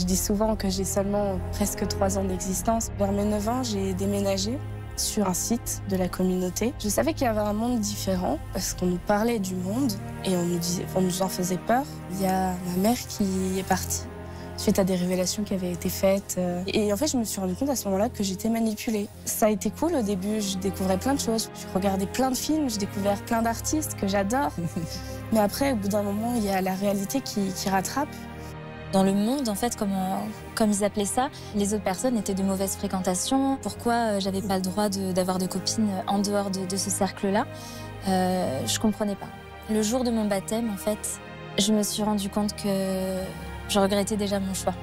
Je dis souvent que j'ai seulement presque trois ans d'existence. Vers mes 9 ans, j'ai déménagé sur un site de la communauté. Je savais qu'il y avait un monde différent parce qu'on nous parlait du monde et on nous, en faisait peur. Il y a ma mère qui est partie suite à des révélations qui avaient été faites. Euh, et en fait, je me suis rendu compte à ce moment-là que j'étais manipulée. Ça a été cool au début, je découvrais plein de choses. Je regardais plein de films, j'ai découvert plein d'artistes que j'adore. Mais après, au bout d'un moment, il y a la réalité qui rattrape dans le monde, en fait, euh, comme, ils appelaient ça. Les autres personnes étaient de mauvaise fréquentation. Pourquoi euh, j'avais pas le droit d'avoir de, copines euh, en dehors de, ce cercle-là Je comprenais pas. Le jour de mon baptême, en fait, je me suis rendu compte que je regrettais déjà mon choix.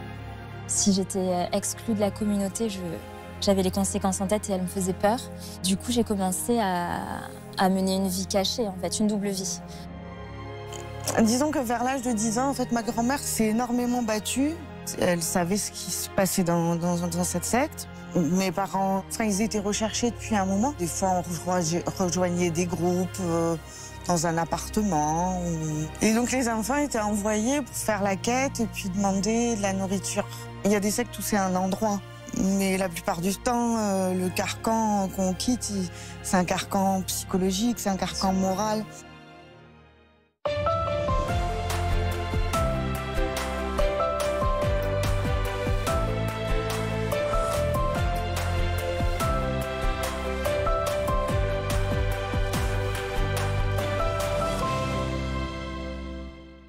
Si j'étais exclue de la communauté, j'avais les conséquences en tête et elles me faisaient peur. Du coup, j'ai commencé à mener une vie cachée, en fait, une double vie. Disons que vers l'âge de 10 ans, en fait, ma grand-mère s'est énormément battue. Elle savait ce qui se passait dans, cette secte. Mes parents, enfin, ils étaient recherchés depuis un moment. Des fois, on rejoignait des groupes euh, dans un appartement. Et donc, les enfants étaient envoyés pour faire la quête et puis demander de la nourriture. Il y a des sectes où c'est un endroit. Mais la plupart du temps, euh, le carcan qu'on quitte, c'est un carcan psychologique, c'est un carcan moral.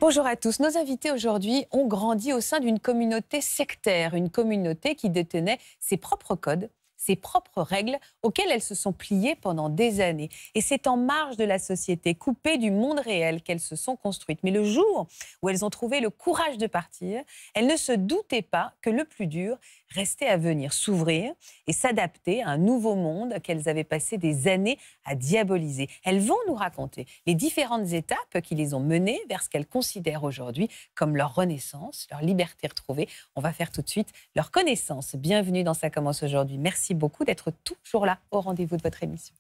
Bonjour à tous. Nos invités aujourd'hui ont grandi au sein d'une communauté sectaire, une communauté qui détenait ses propres codes, ses propres règles auxquelles elles se sont pliées pendant des années. Et c'est en marge de la société, coupée du monde réel, qu'elles se sont construites. Mais le jour où elles ont trouvé le courage de partir, elles ne se doutaient pas que le plus dur restait à venir, s'ouvrir et s'adapter à un nouveau monde qu'elles avaient passé des années à diaboliser. Elles vont nous raconter les différentes étapes qui les ont menées vers ce qu'elles considèrent aujourd'hui comme leur renaissance, leur liberté retrouvée. On va faire tout de suite leur connaissance. Bienvenue dans Ça commence aujourd'hui. Merci beaucoup d'être toujours là au rendez-vous de votre émission.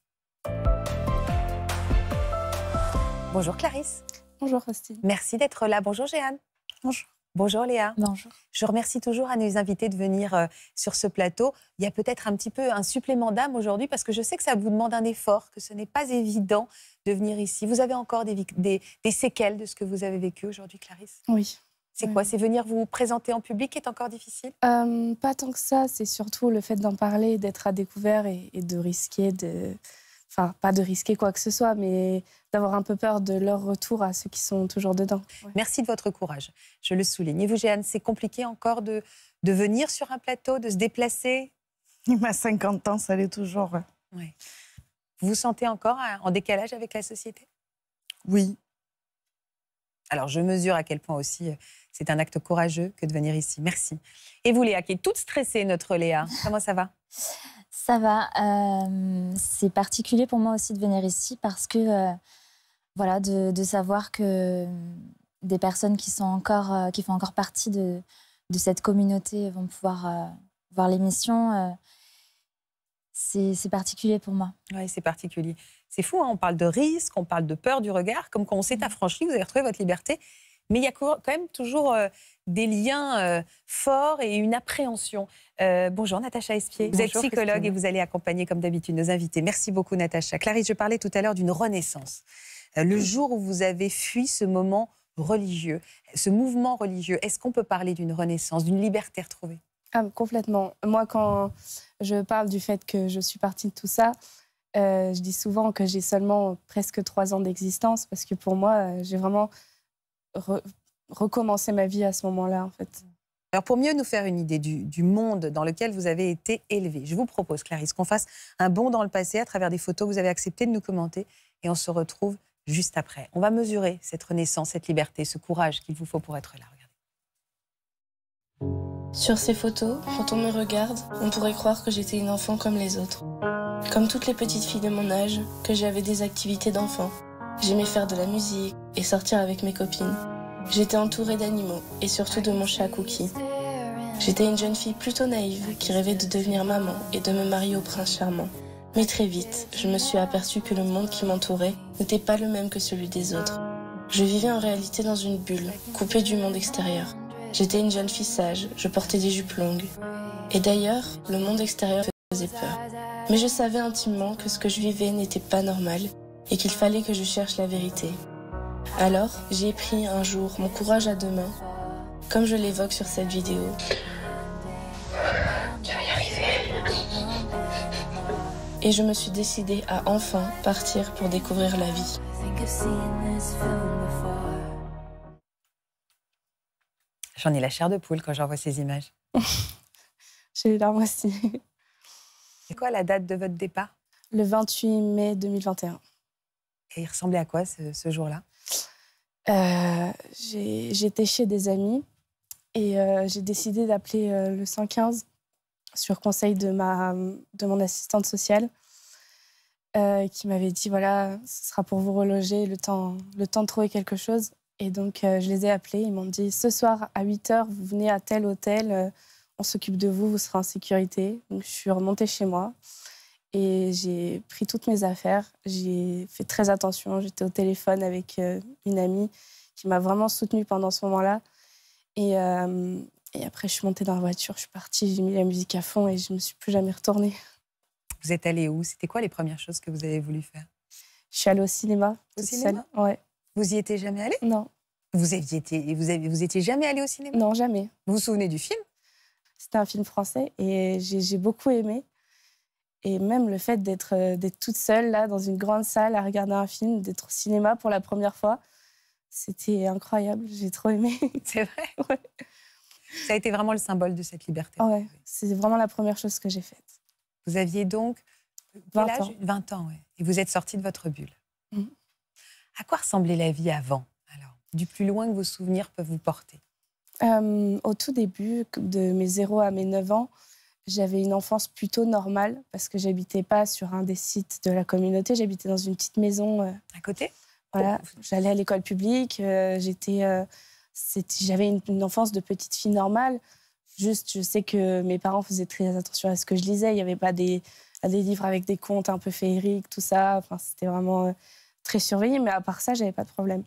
Bonjour Clarisse. Bonjour Christine. Merci d'être là. Bonjour Jeanne. Bonjour. Bonjour Léa. Bonjour. Je remercie toujours à nos invités de venir euh, sur ce plateau. Il y a peut-être un petit peu un supplément d'âme aujourd'hui parce que je sais que ça vous demande un effort, que ce n'est pas évident de venir ici. Vous avez encore des séquelles de ce que vous avez vécu aujourd'hui, Clarisse Oui, c'est quoi C'est venir vous présenter en public qui est encore difficile euh, Pas tant que ça, c'est surtout le fait d'en parler, d'être à découvert et, de risquer de... Enfin, pas de risquer quoi que ce soit, mais d'avoir un peu peur de leur retour à ceux qui sont toujours dedans. Merci de votre courage, je le souligne. Et vous, Jeanne, c'est compliqué encore de, venir sur un plateau, de se déplacer Il m'a 50 ans, ça l'est toujours. Vous vous sentez encore en décalage avec la société Oui, alors, je mesure à quel point aussi euh, c'est un acte courageux que de venir ici. Merci. Et vous, Léa, qui est toute stressée, notre Léa, comment ça va Ça va. Euh, c'est particulier pour moi aussi de venir ici parce que, euh, voilà, de, savoir que des personnes qui, sont encore, euh, qui font encore partie de, cette communauté vont pouvoir voir l'émission c'est particulier pour moi. Oui, c'est particulier. C'est fou, hein, on parle de risque, on parle de peur du regard, comme quand on s'est affranchi, vous avez retrouvé votre liberté. Mais il y a quand même toujours euh, des liens euh, forts et une appréhension. Euh, bonjour Natacha Espier, vous êtes psychologue et vous allez accompagner comme d'habitude nos invités. Merci beaucoup Natacha. Clarisse, je parlais tout à l'heure d'une renaissance. le mm. jour où vous avez fui ce moment religieux, ce mouvement religieux, est-ce qu'on peut parler d'une renaissance, d'une liberté retrouvée ah, Complètement. Moi, quand je parle du fait que je suis partie de tout ça, je dis souvent que j'ai seulement presque trois ans d'existence parce que pour moi, j'ai vraiment recommencer ma vie à ce moment-là, en fait. Alors pour mieux nous faire une idée du, monde dans lequel vous avez été élevée, je vous propose, Clarisse, qu'on fasse un bond dans le passé à travers des photos que vous avez accepté de nous commenter et on se retrouve juste après. On va mesurer cette renaissance, cette liberté, ce courage qu'il vous faut pour être là. Sur ces photos, quand on me regarde, on pourrait croire que j'étais une enfant comme les autres. Comme toutes les petites filles de mon âge, que j'avais des activités d'enfant, J'aimais faire de la musique et sortir avec mes copines. J'étais entourée d'animaux et surtout de mon chat Cookie. J'étais une jeune fille plutôt naïve qui rêvait de devenir maman et de me marier au prince charmant. Mais très vite, je me suis aperçue que le monde qui m'entourait n'était pas le même que celui des autres. Je vivais en réalité dans une bulle, coupée du monde extérieur. J'étais une jeune fille sage, je portais des jupes longues. Et d'ailleurs, le monde extérieur faisait peur. Mais je savais intimement que ce que je vivais n'était pas normal et qu'il fallait que je cherche la vérité. Alors, j'ai pris un jour mon courage à deux mains, comme je l'évoque sur cette vidéo. Tu vas y arriver. Et je me suis décidée à enfin partir pour découvrir la vie. J'en ai la chair de poule quand j'en vois ces images. j'ai les larmes aussi. C'est quoi la date de votre départ Le 28 mai 2021. Et il ressemblait à quoi ce, jour-là euh, J'étais chez des amis et euh, j'ai décidé d'appeler euh, le 115 sur conseil de, ma, de mon assistante sociale qui m'avait dit voilà, ce sera pour vous reloger le temps, le temps de trouver quelque chose. Et donc je les ai appelés, ils m'ont dit ce soir à 8 h, vous venez à tel hôtel, on s'occupe de vous, vous serez en sécurité. Donc je suis remontée chez moi. Et j'ai pris toutes mes affaires, j'ai fait très attention, j'étais au téléphone avec euh, une amie qui m'a vraiment soutenue pendant ce moment-là. Euh, et, après, je suis montée dans la voiture, je suis partie, j'ai mis la musique à fond et je ne me suis plus jamais retournée. Vous êtes allée où C'était quoi les premières choses que vous avez voulu faire Je suis allée au cinéma. Au cinéma Vous y étiez jamais allée Non. Vous n'étiez vous, avez, vous étiez jamais allée au cinéma Non, jamais. Vous vous souvenez du film C'était un film français et j'ai beaucoup aimé. Et même le fait euh, d'être toute seule là dans une grande salle à regarder un film, d'être au cinéma pour la première fois, c'était incroyable. J'ai trop aimé. C'est vrai. Ouais. Ça a été vraiment le symbole de cette liberté. c'est vraiment la première chose que j'ai faite. Vous aviez donc 20 ans. 20 ans, Et vous êtes sortie de votre bulle. Mm. À quoi ressemblait la vie avant, alors, du plus loin que vos souvenirs peuvent vous porter euh, Au tout début, de mes 0 à mes 9 ans, j'avais une enfance plutôt normale parce que j'habitais pas sur un des sites de la communauté, j'habitais dans une petite maison. Euh, à côté Voilà, oh. j'allais à l'école publique, euh, j'étais, euh, j'avais une, enfance de petite fille normale. Juste, je sais que mes parents faisaient très attention à ce que je lisais. Il n'y avait pas des, des livres avec des contes un peu féeriques, tout ça. Enfin, c'était vraiment très surveillé, mais à part ça, j'avais pas de problème.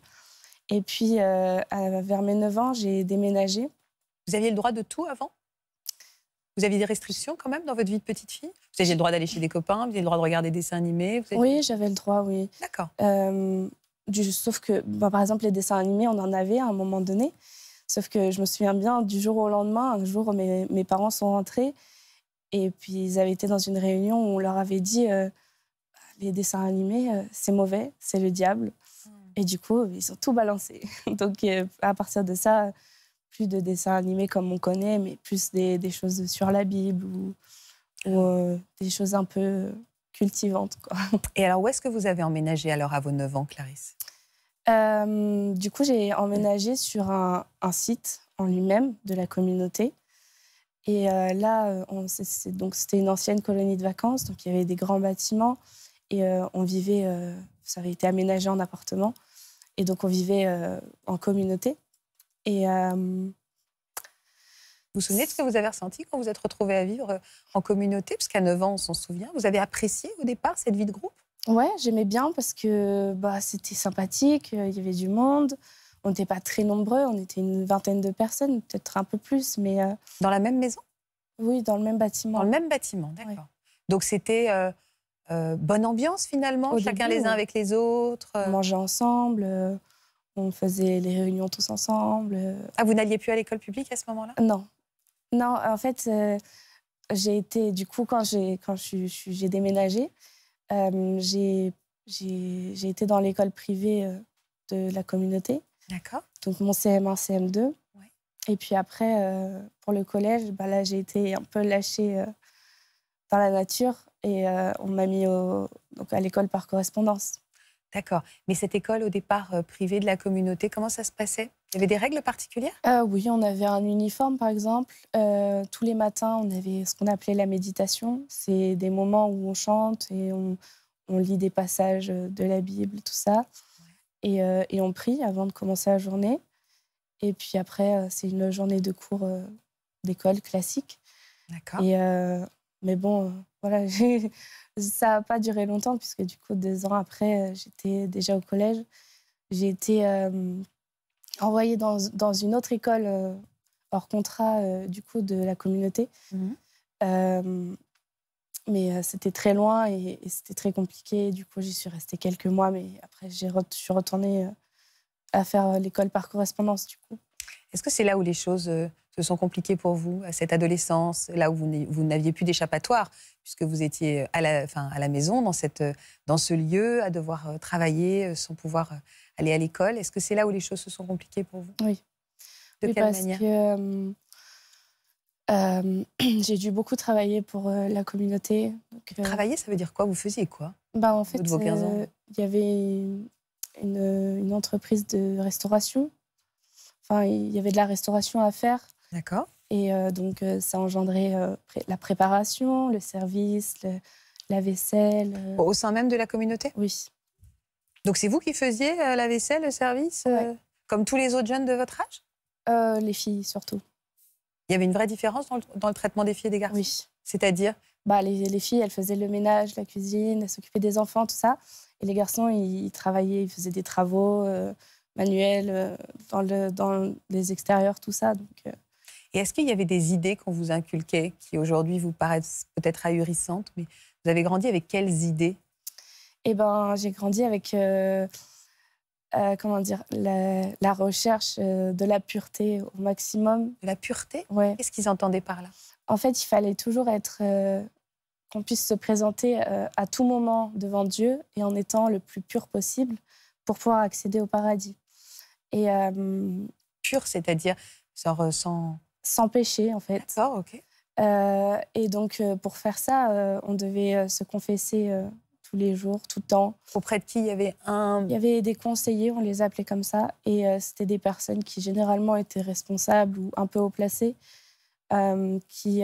Et puis, vers mes 9 ans, j'ai déménagé. Vous aviez le droit de tout avant vous aviez des restrictions quand même dans votre vie de petite fille Vous aviez le droit d'aller chez des copains, vous aviez le droit de regarder des dessins animés Oui, j'avais le droit, oui. D'accord. Euh, sauf que, bah, par exemple, les dessins animés, on en avait à un moment donné. Sauf que je me souviens bien, du jour au lendemain, un jour, mes, parents sont rentrés et puis ils avaient été dans une réunion où on leur avait dit euh, bah, les dessins animés, euh, c'est mauvais, c'est le diable. Hmm. Et du coup, ils ont tout balancé. Donc, à partir de ça, plus de dessins animés comme on connaît, mais plus des, choses sur la Bible ou, euh, des choses un peu cultivantes. Et alors, où est-ce que vous avez emménagé alors à vos 9 ans, Clarisse euh, Du coup, j'ai emménagé sur un, site en lui-même de la communauté. Et euh, là, on, donc c'était une ancienne colonie de vacances, donc il y avait des grands bâtiments et on vivait, ça avait été aménagé en appartement, et donc on vivait en communauté. Et euh, vous vous souvenez de ce que vous avez ressenti quand vous êtes retrouvée à vivre en communauté Parce qu'à 9 ans, on s'en souvient. Vous avez apprécié au départ cette vie de groupe Ouais, j'aimais bien parce que bah, c'était sympathique, euh, il y avait du monde. On n'était pas très nombreux, on était une vingtaine de personnes, peut-être un peu plus, mais... Euh, dans la même maison Oui, dans le même bâtiment. Dans le même bâtiment, d'accord. Donc c'était bonne ambiance finalement, chacun les uns avec les autres. On mangeait ensemble, on faisait les réunions tous ensemble. Euh. Ah, vous n'alliez plus à l'école publique à ce moment-là Non. Non, en fait, euh, j'ai été, du coup, quand j'ai, quand je, j'ai déménagé, euh, j'ai, j'ai, été dans l'école privée de la communauté. D'accord. Donc, mon CM1, CM2. Ouais. Et puis après, pour le collège, bah là, j'ai été un peu lâchée dans la nature et on m'a mis au, donc à l'école par correspondance. D'accord. Mais cette école, au départ euh, privée de la communauté, comment ça se passait Il y avait des règles particulières euh, Oui, on avait un uniforme, par exemple. Euh, tous les matins, on avait ce qu'on appelait la méditation. C'est des moments où on chante et on, lit des passages de la Bible, tout ça. Et, on prie avant de commencer la journée. Et puis après, c'est une journée de cours d'école classique. D'accord. Et mais bon, euh, voilà, ça n'a pas duré longtemps, puisque du coup, deux ans après, euh, j'étais déjà au collège. J'ai été euh, envoyée dans, une autre école hors contrat, du coup, de la communauté. Mhm. mais c'était très loin et, c'était très compliqué. Du coup, j'y suis restée quelques mois, mais après, je suis retournée à faire l'école par correspondance, du coup. Est-ce que c'est là où les choses euh, se sont compliquées pour vous, à cette adolescence, là où vous n'aviez plus d'échappatoire, puisque vous étiez euh, à la, à la maison, dans, cette, euh, dans ce lieu, à devoir travailler sans pouvoir aller à l'école Est-ce que c'est là où les choses se sont compliquées pour vous Oui. De quelle quelle parce que, j'ai dû beaucoup travailler pour la communauté. travailler, ça veut dire quoi Vous faisiez quoi bah, En fait, il y avait une, une, entreprise de restauration il y avait de la restauration à faire. D'accord. Et euh, donc, euh, ça engendrait euh, la préparation, le service, la vaisselle. Au sein même de la communauté Oui. Donc, c'est vous qui faisiez la vaisselle, le service Comme tous les autres jeunes de votre âge Les filles, surtout. Il y avait une vraie différence dans le, traitement des filles et des garçons Oui. C'est-à-dire bah, les, filles, elles faisaient le ménage, la cuisine, elles s'occupaient des enfants, tout ça. Et les garçons, ils, travaillaient, ils faisaient des travaux, Manuel euh, dans, le, dans les extérieurs, tout ça. Donc, euh. et est-ce qu'il y avait des idées qu'on vous inculquait qui aujourd'hui vous paraissent peut-être ahurissantes, mais vous avez grandi avec quelles idées Eh ben, j'ai grandi avec euh, comment dire la, recherche de la pureté au maximum. la pureté Ouais. Qu'est-ce qu'ils entendaient par là En fait, il fallait toujours être qu'on puisse se présenter à tout moment devant Dieu et en étant le plus pur possible pour pouvoir accéder au paradis pur, c'est-à-dire sans sans péché en fait. ok. Euh, et donc, euh, pour faire ça, euh, on devait se confesser tous les jours, tout le temps. Auprès de qui il y avait un... Il y avait des conseillers, on les appelait comme ça, et c'était des personnes qui généralement étaient responsables ou un peu haut placées, qui,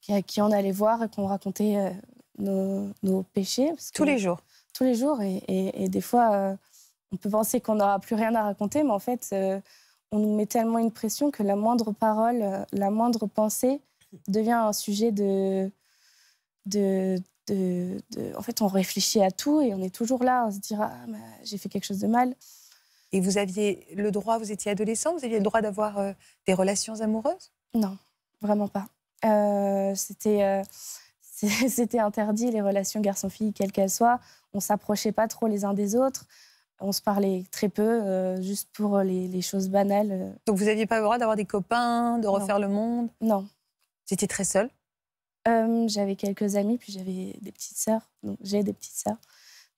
qui, qui, allait voir et qu'on racontait nos, péchés. tous les jours Tous les jours, et des fois on peut penser qu'on n'aura plus rien à raconter, mais en fait, euh, on nous met tellement une pression que la moindre parole, euh, la moindre pensée devient un sujet de, En fait, on réfléchit à tout et on est toujours là On se dira, ah, j'ai fait quelque chose de mal. Et vous aviez le droit, vous étiez adolescent, vous aviez le droit d'avoir euh, des relations amoureuses Non, vraiment pas. c'était, interdit, les relations garçon-fille, quelles qu'elles soient. On s'approchait pas trop les uns des autres. On se parlait très peu, euh, juste pour euh, les, choses banales. Euh. Donc vous n'aviez pas le droit d'avoir des copains, de refaire le monde Non. j'étais très seule J'avais quelques amis, puis j'avais des petites sœurs. Donc j'ai des petites sœurs.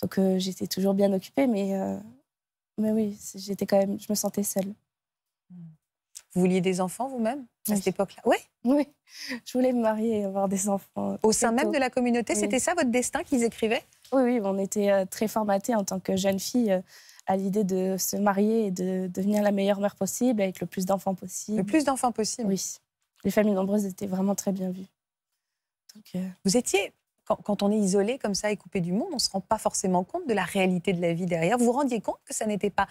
Donc j'étais toujours bien occupée, mais, mais oui, j'étais quand même, je me sentais seule. Vous vouliez des enfants vous-même à cette époque-là Oui. Oui, je voulais me marier et avoir des enfants. Au sein même de la communauté, c'était ça votre destin qu'ils écrivaient oui, oui, on était euh, très formatés en tant que jeune fille euh, à l'idée de se marier et de devenir la meilleure mère possible avec le plus d'enfants possible. Le plus d'enfants possible Oui. Les familles nombreuses étaient vraiment très bien vues. Donc, euh, Vous étiez, quand, on est isolé comme ça et coupé du monde, on ne se rend pas forcément compte de la réalité de la vie derrière. Vous vous rendiez compte que ça n'était pas,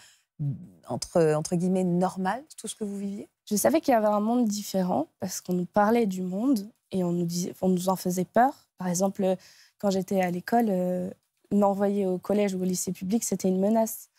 entre, entre guillemets, normal, tout ce que vous viviez Je savais qu'il y avait un monde différent parce qu'on nous parlait du monde et on nous, on nous en faisait peur. Par exemple, quand j'étais à l'école, euh, m'envoyer au collège ou au lycée public, c'était une menace.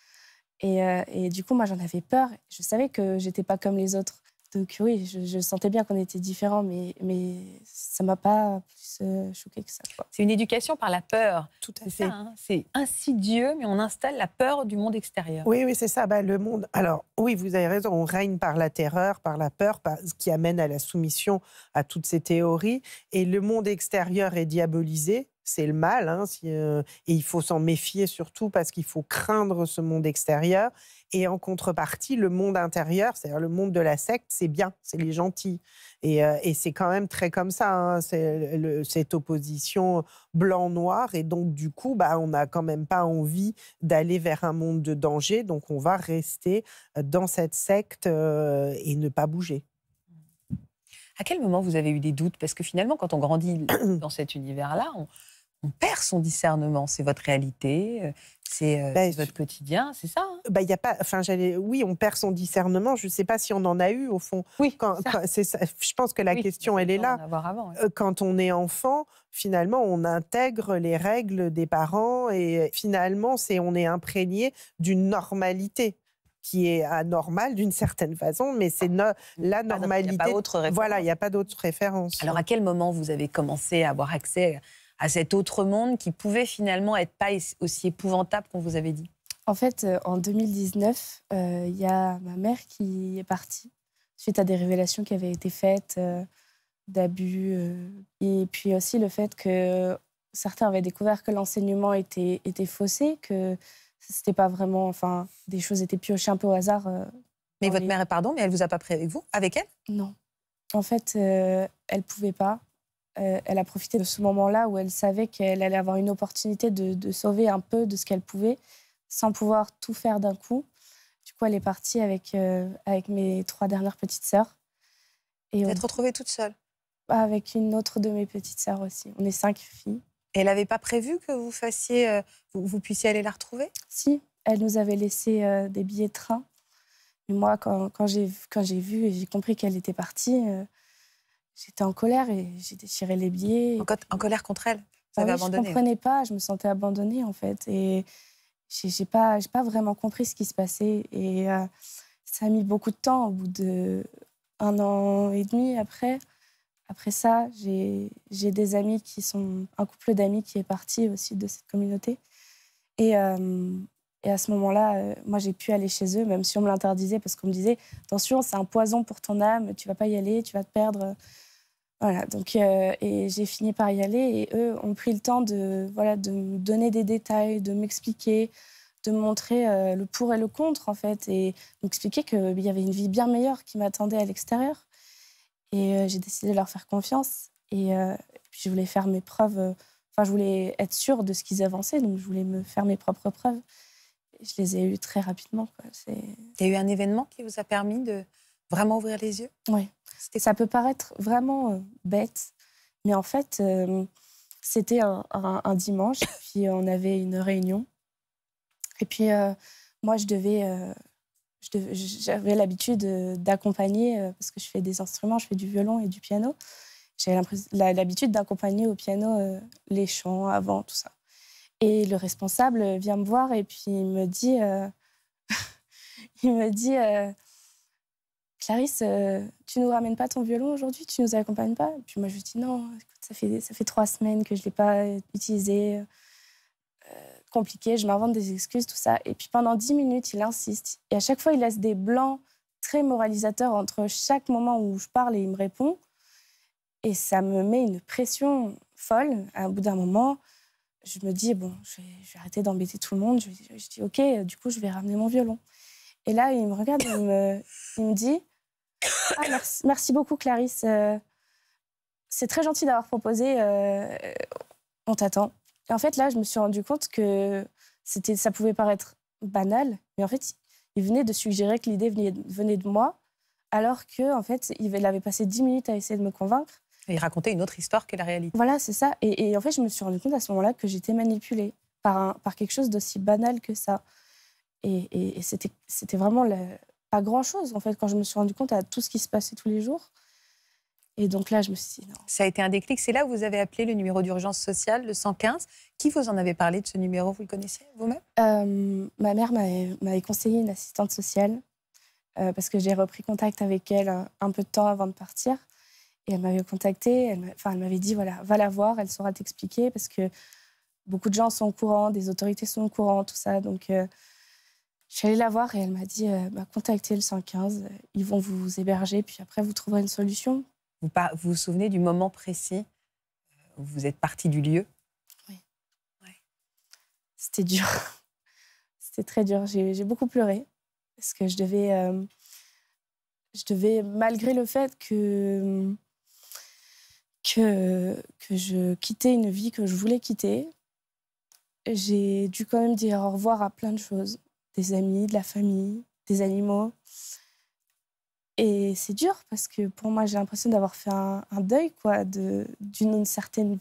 Euh, et, du coup, moi, j'en avais peur. Je savais que j'étais pas comme les autres. Donc oui, je, sentais bien qu'on était différents, mais, mais ça m'a pas plus euh, choqué que ça. C'est une éducation par la peur. Tout à fait. Hein. C'est insidieux, mais on installe la peur du monde extérieur. Oui, oui, c'est ça. Bah, le monde. Alors oui, vous avez raison. On règne par la terreur, par la peur, ce qui amène à la soumission à toutes ces théories. Et le monde extérieur est diabolisé c'est le mal, hein, euh, et il faut s'en méfier surtout parce qu'il faut craindre ce monde extérieur. Et en contrepartie, le monde intérieur, c'est-à-dire le monde de la secte, c'est bien, c'est les gentils. Et, euh, c'est quand même très comme ça, hein, cette opposition blanc-noir. Et donc, du coup, bah, on n'a quand même pas envie d'aller vers un monde de danger. Donc, on va rester euh, dans cette secte et ne pas bouger. À quel moment vous avez eu des doutes Parce que finalement, quand on grandit dans cet univers-là, on perd son discernement. C'est votre réalité, euh, euh, bah, c'est votre quotidien, c'est ça. Hein bah, il y a pas, enfin, oui, on perd son discernement. Je ne sais pas si on en a eu au fond. Oui. Quand, ça. Je pense que la question, elle est là. Euh, quand on est enfant, finalement, on intègre les règles des parents et finalement, c'est on est imprégné d'une normalité qui est anormale d'une certaine façon, mais c'est la normalité. pas d'autre Voilà, il n'y a pas d'autre référence. Alors, à quel moment vous avez commencé à avoir accès à cet autre monde qui pouvait finalement être pas aussi épouvantable qu'on vous avait dit En fait, euh, en 2019, il euh, y a ma mère qui est partie suite à des révélations qui avaient été faites euh, d'abus et puis aussi le fait que certains avaient découvert que l'enseignement était, était faussé, que c'était pas vraiment, enfin, des choses étaient piochées un peu au hasard. mais votre mère, pardon, mais elle vous a pas pris avec vous, avec elle Non. En fait, elle pouvait pas. Euh, elle a profité de ce moment-là où elle savait qu'elle allait avoir une opportunité de, sauver un peu de ce qu'elle pouvait, sans pouvoir tout faire d'un coup. Du coup, elle est partie avec, euh, mes trois dernières petites sœurs. Et Vous êtes retrouvée toute seule Avec une autre de mes petites sœurs aussi. On est cinq filles. elle n'avait pas prévu que vous fassiez, euh, vous, puissiez aller la retrouver Si, elle nous avait laissé des billets de train. Mais moi, quand, quand j'ai vu et j'ai compris qu'elle était partie, j'étais en colère et j'ai déchiré les billets. En, colère contre elle bah Je ne comprenais pas, je me sentais abandonnée en fait. Et j'ai pas, pas vraiment compris ce qui se passait. Et euh, ça a mis beaucoup de temps, au bout de un an et demi après. Après ça, j'ai des amis qui sont, un couple d'amis qui est parti aussi de cette communauté. Et euh, et à ce moment-là, euh, moi, j'ai pu aller chez eux, même si on me l'interdisait, parce qu'on me disait attention, c'est un poison pour ton âme, tu vas pas y aller, tu vas te perdre. Voilà. Donc, euh, et j'ai fini par y aller. Et eux ont pris le temps de, voilà, de me donner des détails, de m'expliquer, de montrer euh, le pour et le contre, en fait, et m'expliquer qu'il y avait une vie bien meilleure qui m'attendait à l'extérieur. Et j'ai décidé de leur faire confiance. Et, je voulais faire mes preuves. Enfin, je voulais être sûre de ce qu'ils avançaient, donc je voulais me faire mes propres preuves je les ai eus très rapidement. Il y a eu un événement qui vous a permis de vraiment ouvrir les yeux Oui. Ça peut paraître vraiment euh, bête, mais en fait, euh, c'était un, dimanche, puis on avait une réunion. Et puis, euh, moi, je devais. j'avais l'habitude d'accompagner, parce que je fais des instruments, je fais du violon et du piano. J'avais l'habitude d'accompagner au piano les chants avant, tout ça. Et le responsable vient me voir et puis il me dit, euh, il me dit, euh, Clarisse, euh, tu nous ramènes pas ton violon aujourd'hui, tu nous accompagnes pas. Et puis moi je lui dis non, ça fait trois semaines que je l'ai pas utilisé, compliqué, je m'invente des excuses tout ça. Et puis pendant dix minutes il insiste et à chaque fois il laisse des blancs très moralisateurs entre chaque moment où je parle et il me répond. Et ça me met une pression folle. À un bout d'un moment, je me dis, bon, je vais, arrêter d'embêter tout le monde. Je, dis, OK, euh, du coup, je vais ramener mon violon. Et là, il me regarde et il me, dit, ah, merci, beaucoup, Clarisse. Euh, c'est très gentil d'avoir proposé. Euh, on t'attend. Et en fait, là, je me suis rendu compte que c'était, ça pouvait paraître banal, mais en fait, il venait de suggérer que l'idée venait, venait de moi, alors que en fait, il avait passé dix minutes à essayer de me convaincre. Il raconter une autre histoire que la réalité. Voilà, c'est ça. Et, en fait, je me suis rendu compte à ce moment-là que j'étais manipulée par, par quelque chose d'aussi banal que ça. Et, c'était vraiment pas grand-chose, en fait, quand je me suis rendu compte à tout ce qui se passait tous les jours. Et donc là, je me suis dit non. Ça a été un déclic. C'est là où vous avez appelé le numéro d'urgence sociale, le 115. Qui vous en avait parlé de ce numéro Vous le connaissiez vous-même euh, Ma mère m'avait conseillé une assistante sociale euh, parce que j'ai repris contact avec elle euh, un, peu de temps avant de partir. Et elle m'avait contactée, elle, enfin, elle m'avait dit voilà, va la voir, elle saura t'expliquer parce que beaucoup de gens sont au courant, des autorités sont au courant, tout ça. Donc, j'allais euh, je suis allée la voir et elle m'a dit euh, bah, contactez le 115, ils vont vous héberger, puis après, vous trouverez une solution. Vous vous, souvenez du moment précis euh, où vous êtes partie du lieu Oui. C'était dur. C'était très dur. J'ai beaucoup pleuré parce que je devais. je devais, malgré le fait que que, que je quittais une vie que je voulais quitter, j'ai dû quand même dire au revoir à plein de choses, des amis, de la famille, des animaux. Et c'est dur parce que pour moi, j'ai l'impression d'avoir fait un, deuil quoi, d'une certaine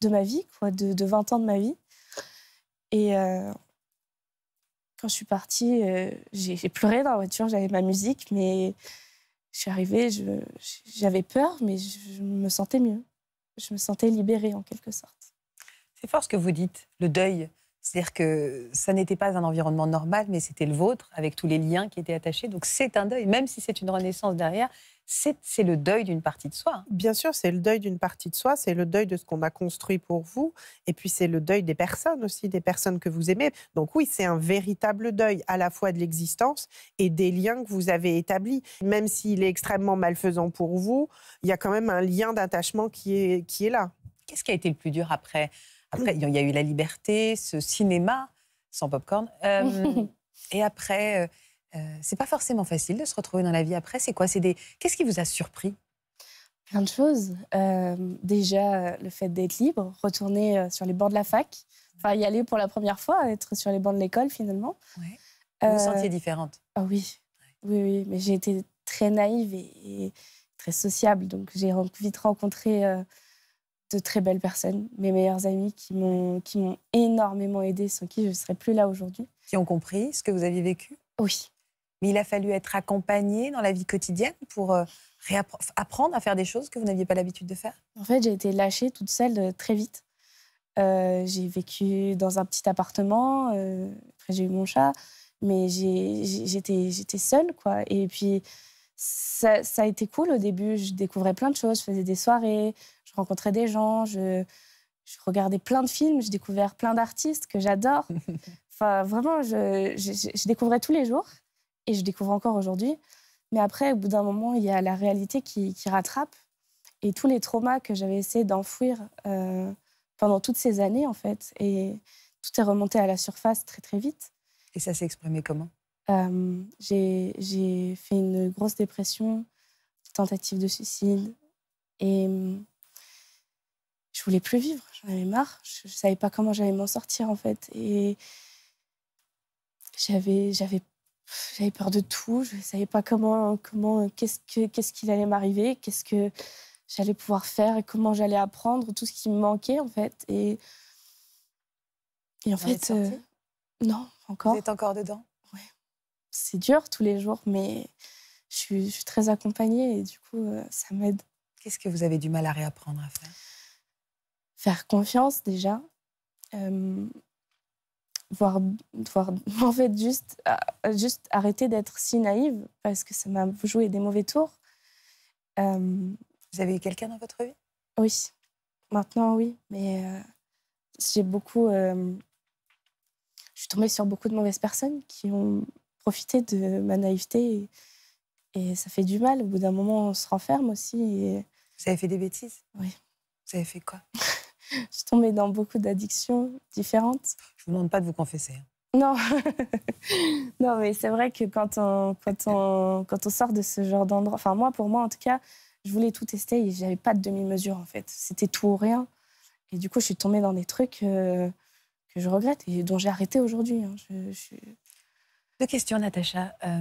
de ma vie, quoi, de, 20 ans de ma vie. Et euh, quand je suis partie, euh, j'ai pleuré dans la voiture, j'avais ma musique, mais je suis arrivée, j'avais peur, mais je me sentais mieux. Je me sentais libérée en quelque sorte. C'est fort ce que vous dites, le deuil. C'est-à-dire que ça n'était pas un environnement normal, mais c'était le vôtre, avec tous les liens qui étaient attachés. Donc c'est un deuil, même si c'est une renaissance derrière, c'est le deuil d'une partie de soi. Hein. Bien sûr, c'est le deuil d'une partie de soi, c'est le deuil de ce qu'on a construit pour vous, et puis c'est le deuil des personnes aussi, des personnes que vous aimez. Donc oui, c'est un véritable deuil à la fois de l'existence et des liens que vous avez établis. Même s'il est extrêmement malfaisant pour vous, il y a quand même un lien d'attachement qui est, qui est là. Qu'est-ce qui a été le plus dur après après, il y a eu La Liberté, ce cinéma sans pop-corn. Euh, et après, ce euh, euh, c'est pas forcément facile de se retrouver dans la vie après. C'est quoi C'est des. Qu'est-ce qui vous a surpris Plein de choses. déjà, le fait d'être libre, retourner sur les bancs de la fac, enfin y aller pour la première fois, être sur les bancs de l'école finalement. Vous vous sentiez différente Ah oui. Oui, oui. Mais j'ai été très naïve et, et très sociable, donc j'ai vite rencontré de très belles personnes, mes meilleures amies qui m'ont, qui m'ont énormément aidé, sans qui je ne serais plus là aujourd'hui. Qui ont compris ce que vous aviez vécu Oui. Mais il a fallu être accompagné dans la vie quotidienne pour euh, apprendre à faire des choses que vous n'aviez pas l'habitude de faire En fait, j'ai été lâchée toute seule euh, très vite. Euh, j'ai vécu dans un petit appartement, après j'ai eu mon chat, mais j'étais seule, quoi. Et puis, ça, ça a été cool au début. Je découvrais plein de choses, je faisais des soirées, rencontrais des gens, je, regardais plein de films, j'ai découvert plein d'artistes que j'adore. enfin, vraiment, je, découvrais tous les jours et je découvre encore aujourd'hui. Mais après, au bout d'un moment, il y a la réalité qui, rattrape et tous les traumas que j'avais essayé d'enfouir euh, pendant toutes ces années, en fait. Et tout est remonté à la surface très, très vite. Et ça s'est exprimé comment euh, J'ai fait une grosse dépression, tentative de suicide. Et je voulais plus vivre, j'en avais marre, je, savais pas comment j'allais m'en sortir en fait. Et j'avais, j'avais, j'avais peur de tout, je savais pas comment, comment, qu'est-ce que, qu'est-ce qu'il allait m'arriver, qu'est-ce que j'allais pouvoir faire et comment j'allais apprendre, tout ce qui me manquait en fait. Et, et en fait, euh, non, encore. Vous êtes encore dedans. Ouais. C'est dur tous les jours, mais je suis, très accompagnée et du coup, euh, ça m'aide. Qu'est-ce que vous avez du mal à réapprendre à faire faire confiance déjà, euh, voire, en fait juste, euh, juste arrêter d'être si naïve parce que ça m'a joué des mauvais tours. Euh, Vous avez eu quelqu'un dans votre vie Oui, maintenant oui, mais euh, j'ai beaucoup. je suis tombée sur beaucoup de mauvaises personnes qui ont profité de ma naïveté et, ça fait du mal. Au bout d'un moment, on se renferme aussi. Et... Vous avez fait des bêtises Oui. Vous avez fait quoi je suis tombée dans beaucoup d'addictions différentes. Je vous demande pas de vous confesser. Hein. Non, non, mais c'est vrai que quand on, quand on, quand on sort de ce genre d'endroit, enfin moi, pour moi en tout cas, je voulais tout tester et j'avais pas de demi-mesure en fait. C'était tout ou rien. Et du coup, je suis tombée dans des trucs euh, que je regrette et dont j'ai arrêté aujourd'hui. Hein. Deux questions, Natacha. Euh,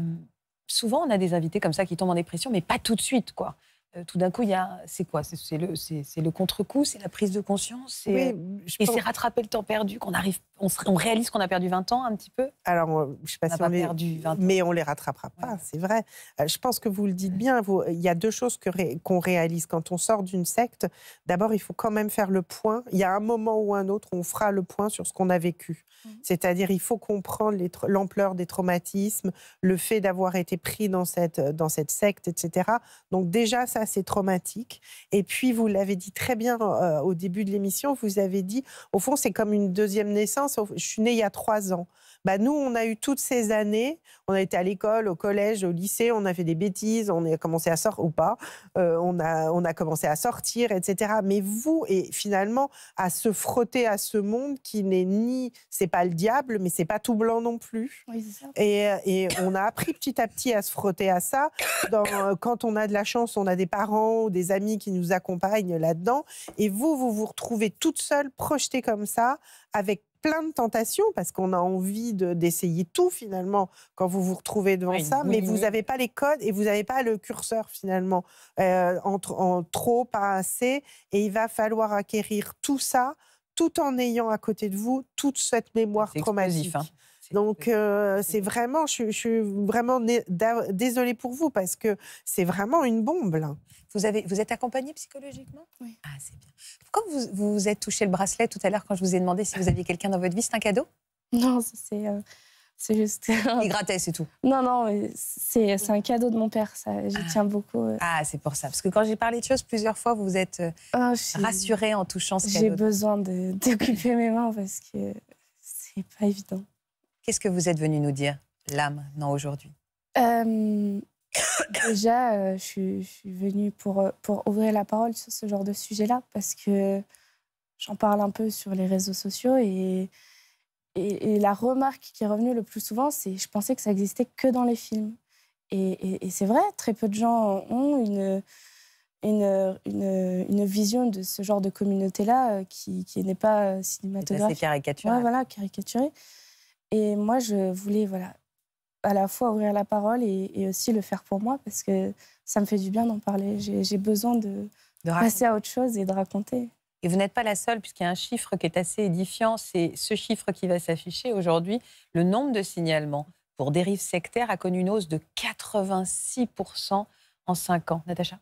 souvent, on a des invités comme ça qui tombent en dépression, mais pas tout de suite, quoi. Euh, tout d'un coup, il y a, c'est quoi C'est le, le contre-coup, c'est la prise de conscience, euh, et c'est rattraper le temps perdu qu'on n'arrive on, réalise qu'on a perdu 20 ans un petit peu Alors, euh, je sais pas on si on pas perdu 20 ans. Mais on les rattrapera pas, c'est vrai. Euh, je pense que vous le dites bien. Il y a deux choses qu'on réalise quand on sort d'une secte. D'abord, il faut quand même faire le point. Il y a un moment ou un autre, on fera le point sur ce qu'on a vécu. Mmh. C'est-à-dire, il faut comprendre l'ampleur des traumatismes, le fait d'avoir été pris dans cette, euh, dans cette secte, etc. Donc déjà, ça, c'est traumatique. Et puis, vous l'avez dit très bien au début de l'émission, vous avez dit, au fond, c'est comme une deuxième naissance je suis née il y a trois ans. Bah, nous, on a eu toutes ces années, on a été à l'école, au collège, au lycée, on a fait des bêtises, on a commencé à sortir ou pas, euh, on, a, on a commencé à sortir, etc. Mais vous, et finalement, à se frotter à ce monde qui n'est ni, c'est pas le diable, mais c'est pas tout blanc non plus. Oui, ça. Et, on a appris petit à petit à se frotter à ça. quand on a de la chance, on a des parents ou des amis qui nous accompagnent là-dedans. Et vous, vous vous retrouvez toute seule, projetée comme ça, avec plein de tentations parce qu'on a envie d'essayer tout finalement quand vous vous retrouvez devant ça, mais vous n'avez pas les codes et vous n'avez pas le curseur finalement euh, en trop, pas assez, et il va falloir acquérir tout ça tout en ayant à côté de vous toute cette mémoire hein. traumatique. Donc, euh, mmh. c'est vraiment, je, suis vraiment désolée pour vous parce que c'est vraiment une bombe. Vous, êtes accompagnée psychologiquement Oui. Ah, c'est bien. Pourquoi vous, vous êtes touché le bracelet tout à l'heure quand je vous ai demandé si vous aviez quelqu'un dans votre vie C'est un cadeau Non, euh, c'est. juste. Il grattait, c'est tout. Non, non, c'est un cadeau de mon père, ça. J'y ah. tiens beaucoup. Euh. Ah, c'est pour ça. Parce que quand j'ai parlé de choses plusieurs fois, vous vous êtes rassuré ah, rassurée en touchant ce cadeau. J'ai besoin d'occuper mes mains parce que c'est pas évident. Qu'est-ce que vous êtes venu nous dire l'âme, non aujourd'hui euh, Déjà, euh, je, suis, venue pour, euh, pour ouvrir la parole sur ce genre de sujet-là parce que j'en parle un peu sur les réseaux sociaux et, et, la remarque qui est revenue le plus souvent, c'est je pensais que ça existait que dans les films. Et, c'est vrai, très peu de gens ont une, une, une, vision de ce genre de communauté-là qui, qui n'est pas cinématographique. C'est caricaturé. voilà, caricaturé. Et moi, je voulais à la fois ouvrir la parole et, aussi le faire pour moi parce que ça me fait du bien d'en parler. J'ai besoin de, de passer à autre chose et de raconter. Et vous n'êtes pas la seule, puisqu'il y a un chiffre qui est assez édifiant, c'est ce chiffre qui va s'afficher aujourd'hui. Le nombre de signalements pour dérive sectaire a connu une hausse de 86% en cinq ans, Natacha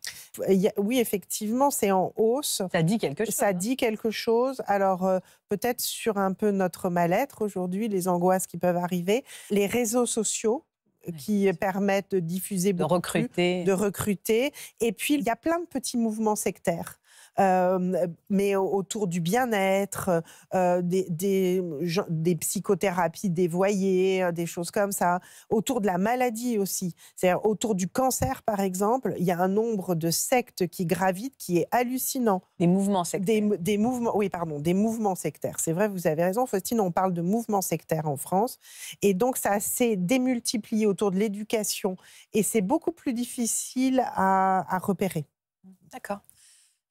Oui, effectivement, c'est en hausse. Ça dit quelque chose. Ça hein. dit quelque chose. Alors, euh, peut-être sur un peu notre mal-être aujourd'hui, les angoisses qui peuvent arriver, les réseaux sociaux euh, qui permettent de diffuser, de recruter. de recruter. Et puis, il y a plein de petits mouvements sectaires mais autour du bien-être, des, des, mmh, des, psychothérapies dévoyées, des choses comme ça, autour de la maladie aussi. C'est-à-dire autour du cancer, par exemple, il y a un nombre de sectes qui gravitent qui est hallucinant. Des mouvements sectaires. Des, mouvements, oui, pardon, des mouvements sectaires. C'est vrai, vous avez raison, Faustine, on parle de mouvements sectaires en France. Et donc, ça s'est démultiplié autour de l'éducation. Et c'est beaucoup plus difficile à repérer. Mmh, d'accord.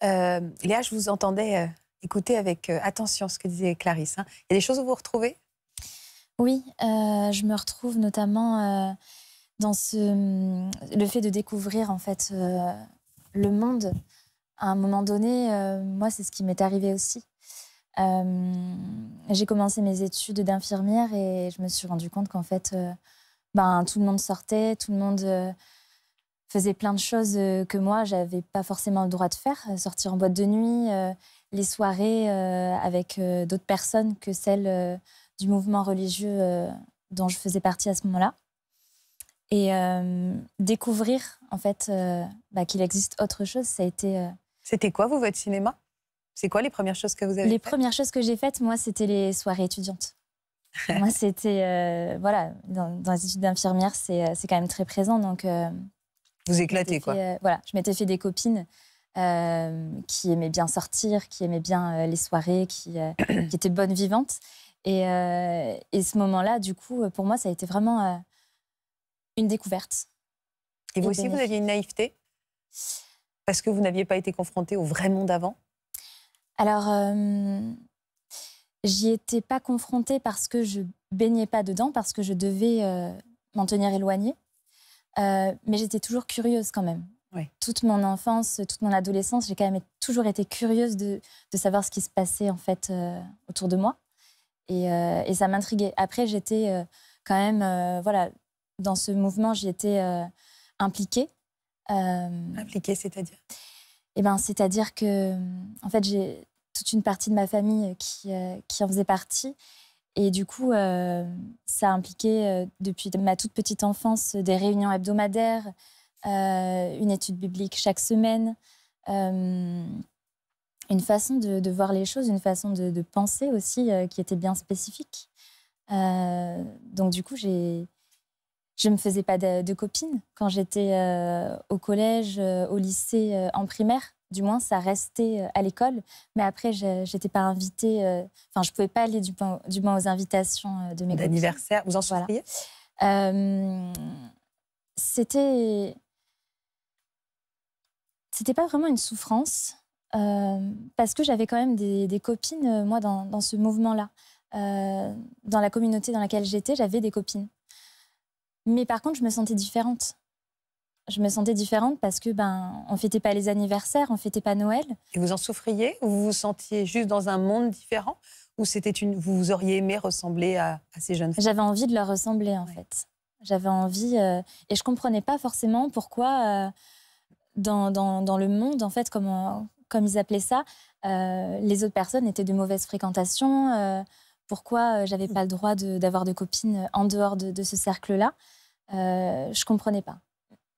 Euh, Léa, je vous entendais euh, écouter avec euh, attention ce que disait Clarisse. Hein. Il y a des choses où vous vous retrouvez Oui, euh, je me retrouve notamment dans ce, mm, le fait de découvrir en fait le monde. À un moment donné, moi, c'est ce qui m'est arrivé aussi. j'ai commencé mes études d'infirmière et je me suis rendu compte qu'en fait, ben, tout le monde sortait, tout le monde faisait plein de choses euh, que moi, j'avais pas forcément le droit de faire. Euh, sortir en boîte de nuit, euh, les soirées avec d'autres personnes que celles du mouvement religieux dont je faisais partie à ce moment-là. Et découvrir, en fait, bah, qu'il existe autre chose, ça a été... C'était quoi, vous, votre cinéma C'est quoi les premières choses que vous avez Les premières choses que j'ai faites, moi, c'était les soirées étudiantes. moi, c'était... voilà, dans, dans, les études d'infirmière, c'est quand même très présent, donc vous éclatez, quoi. Euh, voilà, je m'étais fait des copines euh, qui aimaient bien sortir, qui aimaient bien euh, les soirées, qui, étaient bonnes vivantes. Et, ce moment-là, du coup, pour moi, ça a été vraiment une découverte. Et vous aussi, vous aviez une naïveté Parce que vous n'aviez pas été confrontée au vrai monde avant Alors, j'y étais pas confrontée parce que je baignais pas dedans, parce que je devais m'en tenir éloignée. Euh, mais j'étais toujours curieuse quand même. Toute mon enfance, toute mon adolescence, j'ai quand même toujours été curieuse de, savoir ce qui se passait en fait euh, autour de moi. Euh, et, ça m'intriguait. Après, j'étais quand même, voilà, dans ce mouvement, j'y étais impliquée. impliquée, c'est-à-dire Eh ben, c'est-à-dire que, en fait, j'ai toute une partie de ma famille qui, qui en faisait partie. Et du coup, euh, ça a impliqué euh, depuis ma toute petite enfance des réunions hebdomadaires, euh, une étude biblique chaque semaine, une façon de, voir les choses, une façon de, penser aussi qui était bien spécifique. donc du coup, je ne me faisais pas de, de copines quand j'étais au collège, au lycée, en primaire du moins, ça restait euh, à l'école. Mais après, j'étais pas invitée, euh, enfin, je pouvais pas aller du, du moins aux invitations euh, de mes D'anniversaire, vous en souvenez euh, C'était. C'était pas vraiment une souffrance, parce que j'avais quand même des, copines, moi, dans, ce mouvement-là. dans la communauté dans laquelle j'étais, j'avais des copines. Mais par contre, je me sentais différente je me sentais différente parce que ben on fêtait pas les anniversaires, on fêtait pas Noël. Et vous en souffriez ou vous vous sentiez juste dans un monde différent ou c'était une vous auriez aimé ressembler à, ces jeunes femmes J'avais envie de leur ressembler en fait. J'avais envie euh, et je comprenais pas forcément pourquoi euh, dans, dans, le monde en fait comme comme ils appelaient ça, euh, les autres personnes étaient de mauvaise fréquentation. pourquoi j'avais hmm. pas le droit d'avoir de, copines en dehors de, de ce cercle-là Je comprenais pas.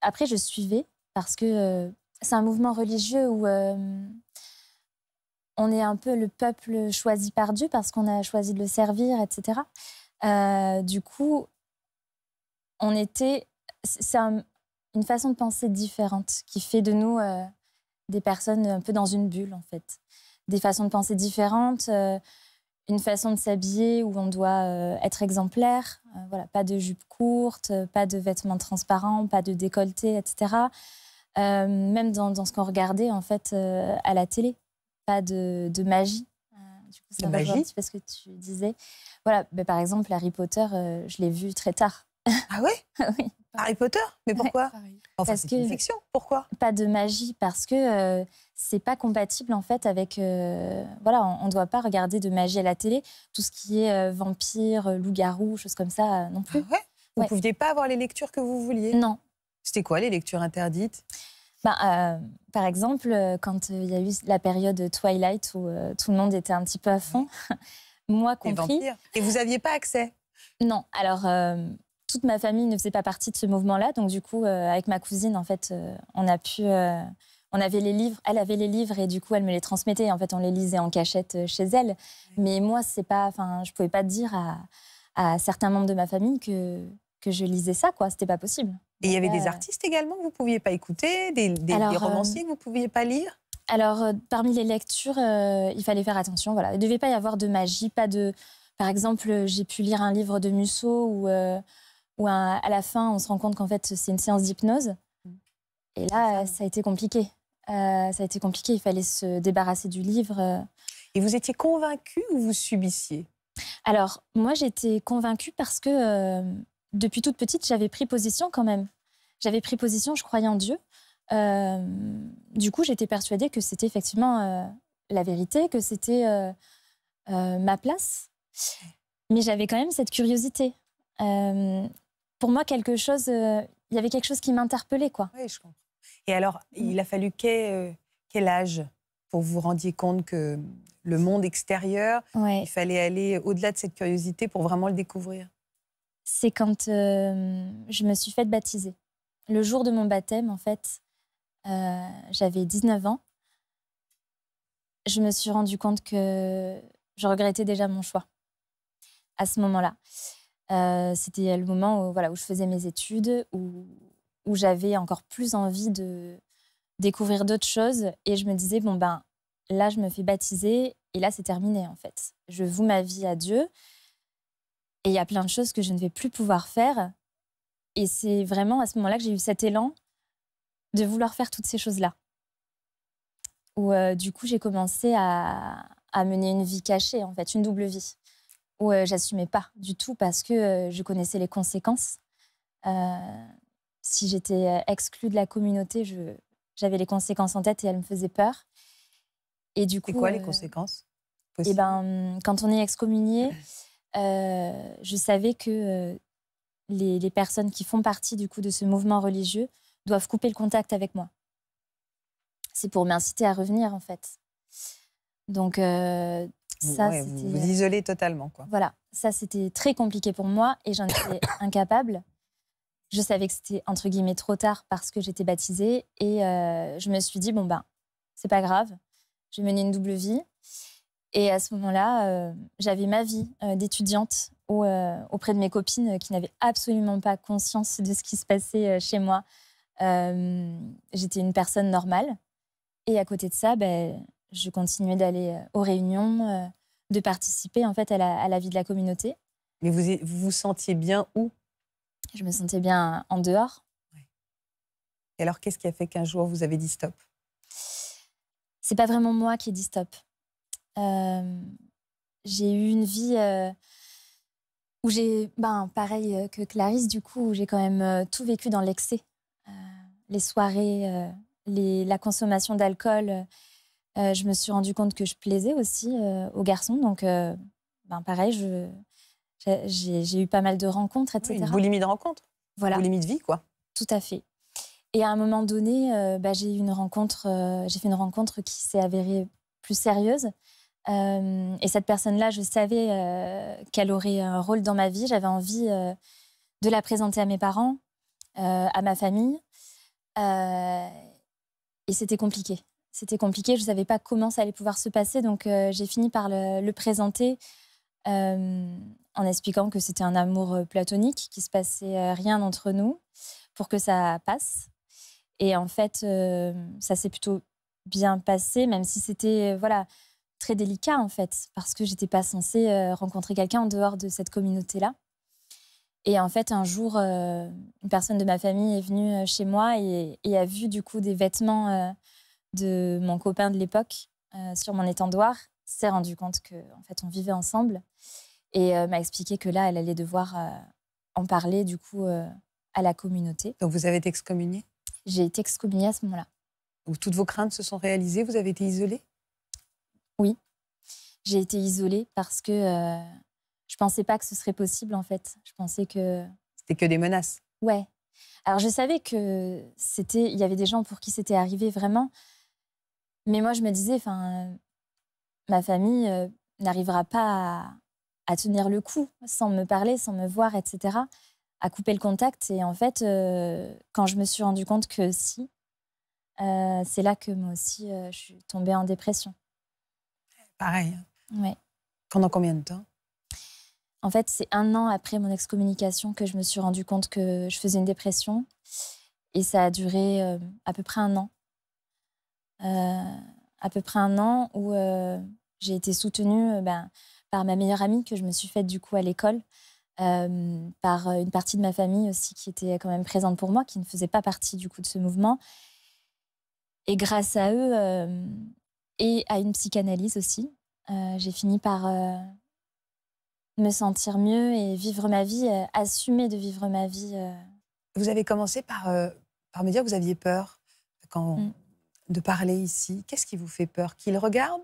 Après, je suivais parce que euh, c'est un mouvement religieux où euh, on est un peu le peuple choisi par Dieu parce qu'on a choisi de le servir, etc. Euh, du coup, on était. C'est une façon de penser différente qui fait de nous des personnes un peu dans une bulle, en fait. Des façons de penser différentes une façon de s'habiller où on doit euh, être exemplaire. Euh, voilà, pas de jupe courte, euh, pas de vêtements transparents, pas de décolleté, etc. même dans, ce qu'on regardait en fait à la télé, pas de, magie. du que tu disais. Voilà, mais par exemple, Harry Potter, je l'ai vu très tard. Ah ouais Oui. Harry Potter Mais pourquoi enfin, Parce que une fiction. Pourquoi Pas de magie, parce que c'est pas compatible en fait avec euh, voilà on, ne doit pas regarder de magie à la télé tout ce qui est euh, vampire euh, loup-garou choses comme ça non plus ah vous ne pouviez pas avoir les lectures que vous vouliez non c'était quoi les lectures interdites bah, par exemple quand il y a eu la période Twilight où tout le monde était un petit peu à fond moi compris et vous aviez pas accès non alors toute ma famille ne faisait pas partie de ce mouvement-là, donc du coup, avec ma cousine, en fait, on a pu on avait les livres, elle avait les livres et du coup elle me les transmettait. En fait, on les lisait en cachette euh, chez elle. Mais moi, c'est pas, enfin, je pouvais pas dire à, certains membres de ma famille que que je lisais ça, quoi. C'était pas possible. Et il y avait des euh, artistes également que vous pouviez pas écouter, des, euh, romanciers que vous pouviez pas lire. Alors, parmi les lectures, il fallait faire attention. Voilà, il devait pas y avoir de magie, pas de. Par exemple, j'ai pu lire un livre de Musso où, à la fin, on se rend compte qu'en fait, c'est une séance d'hypnose. Et là, ça a été compliqué. Euh, ça a été compliqué, il fallait se débarrasser du livre. Euh. Et vous étiez convaincue ou vous subissiez Alors, moi, j'étais convaincue parce que euh, depuis toute petite, j'avais pris position quand même. J'avais pris position, je croyais en Dieu. du coup, j'étais persuadée que c'était effectivement la vérité, que c'était ma place. Mais j'avais quand même cette curiosité. pour moi, quelque chose, il y avait quelque chose qui m'interpellait, quoi. Oui, je comprends. Et alors, mm. il a fallu quel, euh, quel âge pour vous rendiez compte que le monde extérieur, il fallait aller au-delà de cette curiosité pour vraiment le découvrir C'est quand euh, je me suis faite baptiser. Le jour de mon baptême, en fait, euh, j'avais 19 ans. Je me suis rendu compte que je regrettais déjà mon choix à ce moment-là. C'était le moment où, voilà, où je faisais mes études, où où j'avais encore plus envie de découvrir d'autres choses. Et je me disais, bon, ben là, je me fais baptiser et là, c'est terminé en fait. Je voue ma vie à Dieu. Et il y a plein de choses que je ne vais plus pouvoir faire. Et c'est vraiment à ce moment-là que j'ai eu cet élan de vouloir faire toutes ces choses-là. Où euh, du coup, j'ai commencé à, mener une vie cachée, en fait, une double vie. Où euh, j'assumais pas du tout parce que euh, je connaissais les conséquences si j'étais euh, exclue de la communauté, j'avais les conséquences en tête et elles me faisaient peur. Et du coup. C'est quoi les euh, conséquences Et eh ben, hum, quand on est excommunié, euh, je savais que les, personnes qui font partie du coup de ce mouvement religieux doivent couper le contact avec moi. C'est pour m'inciter à revenir en fait. Donc ça, ouais, vous vous isolez totalement quoi. Voilà, ça c'était très compliqué pour moi et j'en étais incapable. Je savais que c'était entre guillemets trop tard parce que j'étais baptisée et euh, je me suis dit bon ben c'est pas grave, je vais mener une double vie. Et à ce moment-là, euh, j'avais ma vie euh, d'étudiante auprès de mes copines qui n'avaient absolument pas conscience de ce qui se passait chez moi. j'étais une personne normale et à côté de ça, ben, je continuais d'aller aux réunions, de participer en fait à la, vie de la communauté. Mais vous, vous sentiez bien où je me sentais bien en dehors. Et alors, qu'est-ce qui a fait qu'un jour vous avez dit stop C'est pas vraiment moi qui ai dit stop. Euh, j'ai eu une vie euh, où j'ai, ben, pareil euh, que Clarisse, du coup, j'ai quand même tout vécu dans l'excès. les soirées, la consommation d'alcool. je me suis rendu compte que je plaisais aussi aux garçons. Donc, ben, pareil, je, j'ai eu pas mal de rencontres, etc. une boulimie de rencontres. Voilà. Boulimie de vie, quoi. Tout à fait. Et à un moment donné, euh, bah, j'ai eu une rencontre, euh, j'ai fait une rencontre qui s'est avérée plus sérieuse. Euh, et cette personne-là, je savais qu'elle aurait un rôle dans ma vie. J'avais envie de la présenter à mes parents, à ma famille. et c'était compliqué. C'était compliqué. Je ne savais pas comment ça allait pouvoir se passer. Donc j'ai fini par le, le présenter en expliquant que c'était un amour euh, platonique, qu'il se passait euh, rien entre nous pour que ça passe. Et en fait, euh, ça s'est plutôt bien passé, même si c'était voilà très délicat en fait, parce que j'étais pas censée rencontrer quelqu'un en dehors de cette communauté-là. Et en fait, un jour, une personne de ma famille est venue chez moi et, a vu du coup des vêtements de mon copain de l'époque sur mon étendoir. S'est rendu compte que en fait, on vivait ensemble et euh, m'a expliqué que là, elle allait devoir euh, en parler du coup euh, à la communauté. Donc vous avez été excommuniée J'ai été excommuniée à ce moment-là. Donc toutes vos craintes se sont réalisées Vous avez été isolée Oui, j'ai été isolée parce que je pensais pas que ce serait possible en fait. Je pensais que c'était que des menaces. Ouais. Alors je savais que c'était, il y avait des gens pour qui c'était arrivé vraiment, mais moi je me disais, enfin, ma famille n'arrivera pas à à tenir le coup, sans me parler, sans me voir, etc., à couper le contact. Et en fait, euh, quand je me suis rendu compte que si, euh, c'est là que moi aussi, euh, je suis tombée en dépression. Pareil. Oui. Pendant combien de temps En fait, c'est un an après mon excommunication que je me suis rendu compte que je faisais une dépression. Et ça a duré à peu près un an. à peu près un an où j'ai été soutenue. Ben, par ma meilleure amie que je me suis faite du coup à l'école, euh, par euh, une partie de ma famille aussi qui était quand même présente pour moi, qui ne faisait pas partie du coup de ce mouvement. Et grâce à eux euh, et à une psychanalyse aussi, j'ai fini par me sentir mieux et vivre ma vie, assumer de vivre ma vie. Vous avez commencé par, par me dire que vous aviez peur quand, mm. de parler ici. Qu'est-ce qui vous fait peur Qu'il regardent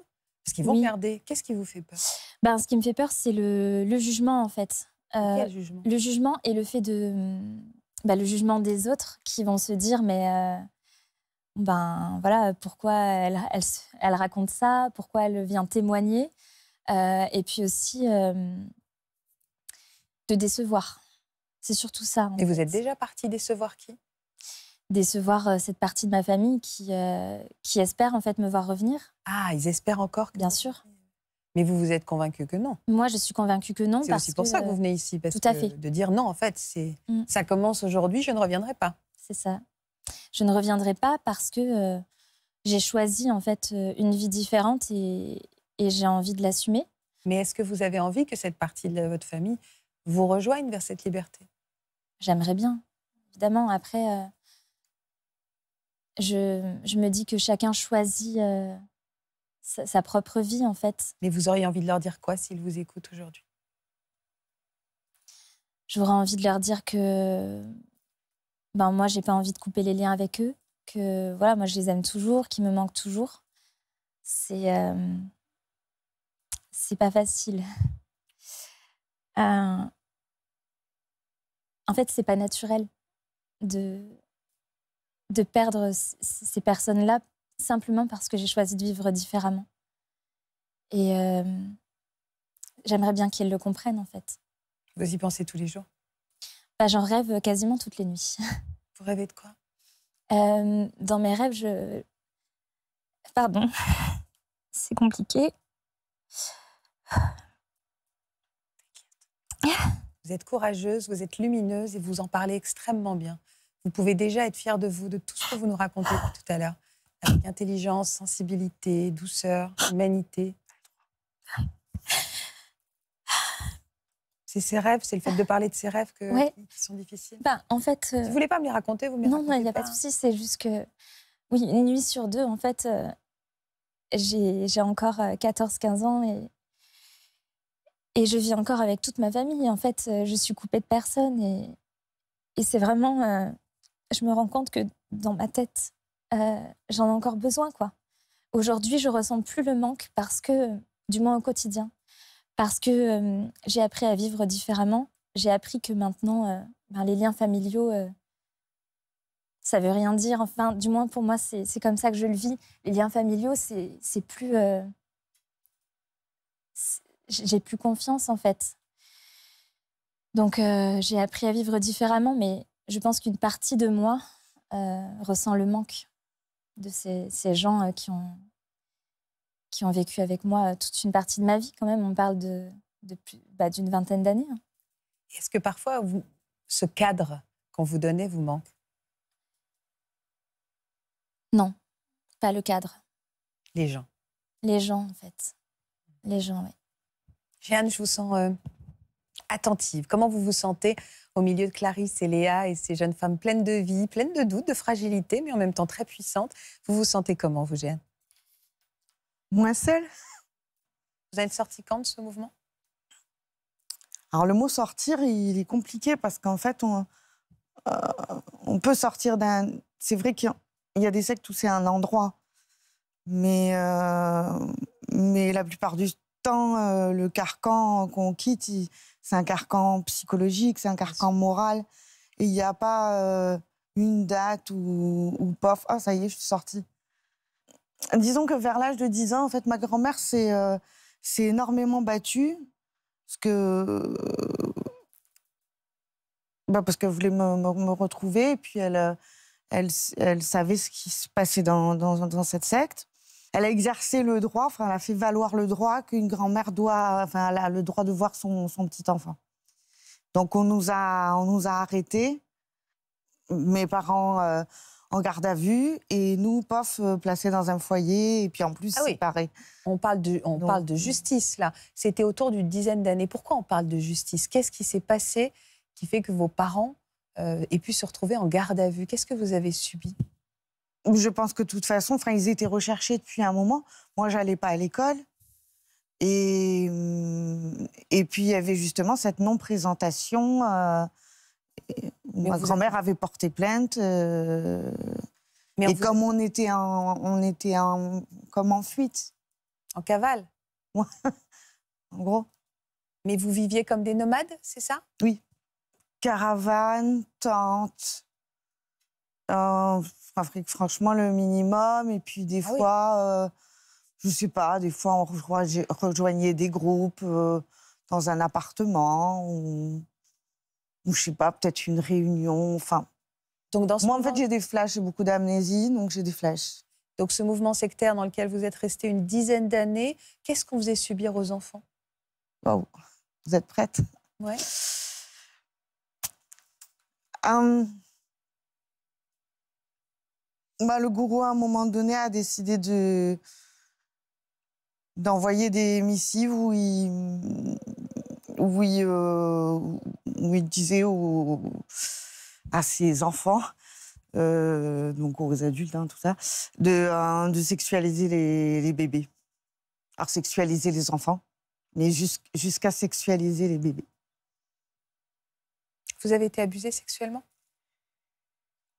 vont Qu'est-ce qui vous fait peur ben, Ce qui me fait peur, c'est le, jugement, en fait. Euh, le jugement et le fait de. Ben, le jugement des autres qui vont se dire, mais. Euh, ben voilà, pourquoi elle, raconte ça Pourquoi elle vient témoigner euh, Et puis aussi. de décevoir. C'est surtout ça. et vous êtes déjà partie décevoir qui décevoir euh, cette partie de ma famille qui, euh, qui espère en fait me voir revenir. Ah, ils espèrent encore que... Bien sûr. Mais vous vous êtes convaincu que non. Moi, je suis convaincue que non. C'est aussi pour ça que euh, vous venez ici, parce tout à que fait. de dire non, en fait, c'est mm. ça commence aujourd'hui, je ne reviendrai pas. C'est ça. Je ne reviendrai pas parce que j'ai choisi en fait une vie différente et, et j'ai envie de l'assumer. Mais est-ce que vous avez envie que cette partie de votre famille vous rejoigne vers cette liberté J'aimerais bien, évidemment. Après, je, me dis que chacun choisit euh, sa, propre vie, en fait. Mais vous auriez envie de leur dire quoi s'ils vous écoutent aujourd'hui J'aurais envie de leur dire que ben, moi, j'ai pas envie de couper les liens avec eux, que voilà, moi, je les aime toujours, qu'ils me manquent toujours. C'est. Euh, c'est pas facile. Euh, en fait, c'est pas naturel de, de perdre ces personnes-là simplement parce que j'ai choisi de vivre différemment. Et euh, j'aimerais bien qu'ils le comprennent, en fait. Vous y pensez tous les jours bah, J'en rêve quasiment toutes les nuits. Vous rêvez de quoi euh, Dans mes rêves, je... Pardon, c'est compliqué. Vous êtes courageuse, vous êtes lumineuse et vous en parlez extrêmement bien. Vous pouvez déjà être fier de vous, de tout ce que vous nous racontez tout à l'heure, avec intelligence, sensibilité, douceur, humanité. C'est ses rêves, c'est le fait de parler de ses rêves que, qui sont difficiles. Bah, en fait, euh, voulez pas me les raconter, vous non, Non, il n'y a pas, de souci, c'est juste que, oui, une nuit sur deux, en fait, euh, j'ai encore 14-15 euh, ans et, et je vis encore avec toute ma famille. En fait, je suis coupée de personne et, et c'est vraiment je me rends compte que dans ma tête, euh, j'en ai encore besoin, quoi. Aujourd'hui, je ressens plus le manque parce que, du moins au quotidien, parce que euh, j'ai appris à vivre différemment. J'ai appris que maintenant, euh, ben, les liens familiaux, ça veut rien dire. Enfin, du moins pour moi, c'est comme ça que je le vis. Les liens familiaux, c'est plus. j'ai plus confiance en fait. Donc j'ai appris à vivre différemment, mais je pense qu'une partie de moi euh, ressent le manque de ces, gens euh, qui, ont, qui ont vécu avec moi euh, toute une partie de ma vie quand même. On parle de, bah, d'une vingtaine d'années. Hein. Est-ce que parfois vous, ce cadre qu'on vous donnait vous manque Non, pas le cadre. Les gens. Les gens, en fait. Les gens, oui. Jeanne, je vous sens attentive. Comment vous vous sentez au milieu de Clarisse et Léa et ces jeunes femmes pleines de vie, pleines de doutes, de fragilité, mais en même temps très puissantes. Vous vous sentez comment, vous, Jeanne Moins seule. Vous avez sorti quand de ce mouvement Alors, le mot sortir, il est compliqué parce qu'en fait, on, euh, peut sortir d'un. C'est vrai qu'il y a des sectes où c'est un endroit, mais, euh, mais la plupart du temps, euh, le carcan qu'on quitte, c'est un carcan psychologique, c'est un carcan moral. Et il n'y a pas euh, une date où, pof, ah, ça y est, je suis sortie. Disons que vers l'âge de 10 ans, en fait, ma grand-mère s'est euh, énormément battue. Parce que. Bah, parce qu'elle voulait me, retrouver. Et puis, euh, elle, elle, savait ce qui se passait dans cette secte elle a exercé le droit, enfin, elle a fait valoir le droit qu'une grand-mère doit, enfin, elle a le droit de voir son, petit enfant. Donc on nous a, on nous a arrêtés, mes parents euh, en garde à vue et nous, pof, euh, placés dans un foyer et puis en plus ah séparés. On parle de, on parle de justice là. C'était autour d'une dizaine d'années. Pourquoi on parle de justice Qu'est-ce qui s'est passé qui fait que vos parents euh, aient pu se retrouver en garde à vue Qu'est-ce que vous avez subi je pense que de toute façon, enfin, ils étaient recherchés depuis un moment. Moi, j'allais pas à l'école. Et, hum, et puis, il y avait justement cette non-présentation. Euh, ma grand-mère avait porté plainte. Euh, Mais et comme on était, en, on était en, comme en fuite. En cavale en gros. Mais vous viviez comme des nomades, c'est ça Oui. Caravane, tente. Euh, franchement le minimum. Et puis des ah fois, euh, je sais pas, des fois on rejoignait des groupes euh, dans un appartement ou, je sais pas, peut-être une réunion. Enfin, donc dans ce moi en fait j'ai des flashs, j'ai beaucoup d'amnésie, donc j'ai des flashs. Donc ce mouvement sectaire dans lequel vous êtes resté une dizaine d'années, qu'est-ce qu'on faisait subir aux enfants vous êtes prête Ouais. Hum, bah, le gourou, à un moment donné, a décidé de d'envoyer des missives où il, euh, disait à ses enfants, euh, donc aux adultes, hein, tout ça, euh, de, sexualiser les, les, bébés. Alors, sexualiser les enfants, mais jusqu'à sexualiser les bébés. Vous avez été abusé sexuellement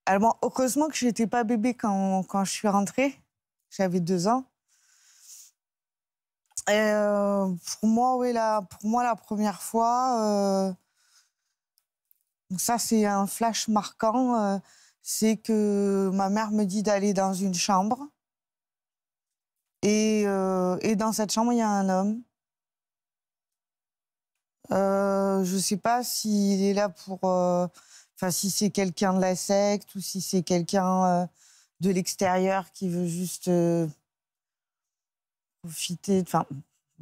alors, heureusement que je n'étais pas bébé quand, quand, je suis rentrée. J'avais deux ans. Euh, pour, moi, oui, la, pour moi, la première fois, euh, ça, c'est un flash marquant. Euh, c'est que ma mère me dit d'aller dans une chambre. Et, et dans cette chambre, il y a un homme. je ne sais pas s'il est là pour Enfin, si c'est quelqu'un de la secte ou si c'est quelqu'un euh, de l'extérieur qui veut juste euh, profiter. Enfin,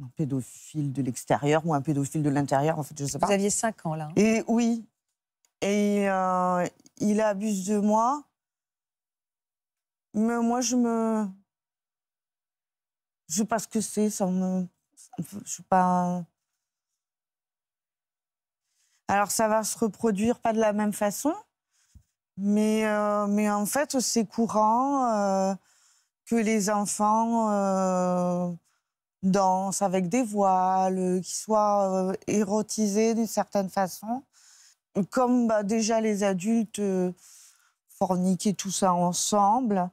un pédophile de l'extérieur ou un pédophile de l'intérieur, en fait, je sais pas. Vous aviez 5 ans, là. Hein. Et oui. Et euh, il abuse de moi. Mais moi, je me. Je sais pas ce que c'est, ça me. Je suis pas. Alors ça va se reproduire pas de la même façon, mais, euh, en fait c'est courant euh, que les enfants euh, dansent avec des voiles, qu'ils soient érotisés d'une certaine façon. Comme bah, déjà les adultes forniquaient tout ça ensemble,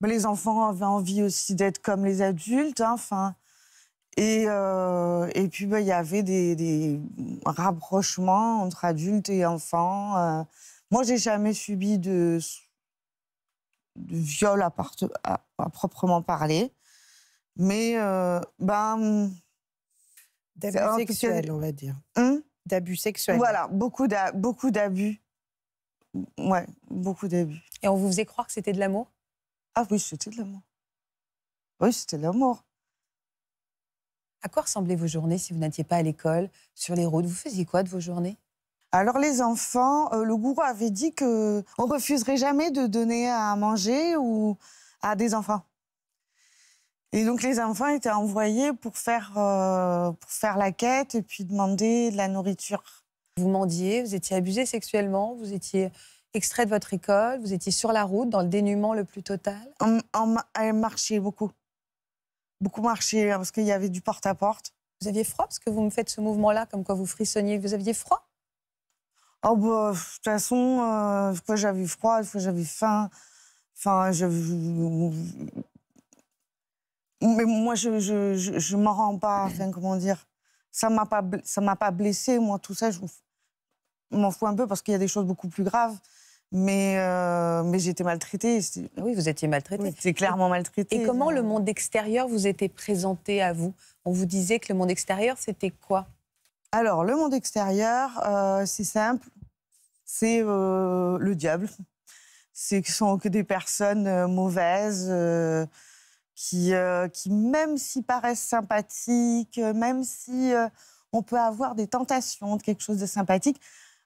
bah, les enfants avaient envie aussi d'être comme les adultes. Hein, enfin, et, euh, et puis, bah, il y avait des, rapprochements entre adultes et enfants. Moi, euh. moi, j'ai jamais subi de, viol à, proprement parler. Mais, euh, ben. D'abus sexuels, on va dire. Hein? d'abus sexuels. Voilà, beaucoup d'abus. Ouais, beaucoup d'abus. Et on vous faisait croire que c'était de l'amour Ah oui, c'était de l'amour. Oui, c'était de l'amour. À quoi ressemblaient vos journées si vous n'étiez pas à l'école, sur les routes Vous faisiez quoi de vos journées alors les enfants, euh, le gourou avait dit que on refuserait jamais de donner à manger ou à des enfants. Et donc les enfants étaient envoyés pour faire, euh, pour faire la quête et puis demander de la nourriture. Vous mendiez, vous étiez abusé sexuellement, vous étiez extrait de votre école, vous étiez sur la route dans le dénuement le plus total. On, marchait beaucoup beaucoup marché hein, parce qu'il y avait du porte-à-porte. Vous aviez froid parce que vous me faites ce mouvement-là, comme quoi vous frissonniez. Vous aviez froid Oh, bah, de toute façon, euh, j'avais froid, fois j'avais faim. Enfin, je. Euh, mais moi, je, je, je, m'en rends pas. Enfin, comment dire Ça ne m'a pas blessé. Moi, tout ça, je m'en fous un peu parce qu'il y a des choses beaucoup plus graves. Mais, euh, mais j'étais maltraitée. Oui, vous étiez maltraitée. Oui, c'est clairement maltraitée. Et comment le monde extérieur vous était présenté à vous On vous disait que le monde extérieur, c'était quoi Alors, le monde extérieur, euh, c'est simple. C'est euh, le diable. Ce sont que des personnes euh, mauvaises qui, qui, même s'ils paraissent sympathiques, même si on peut avoir des tentations de quelque chose de sympathique,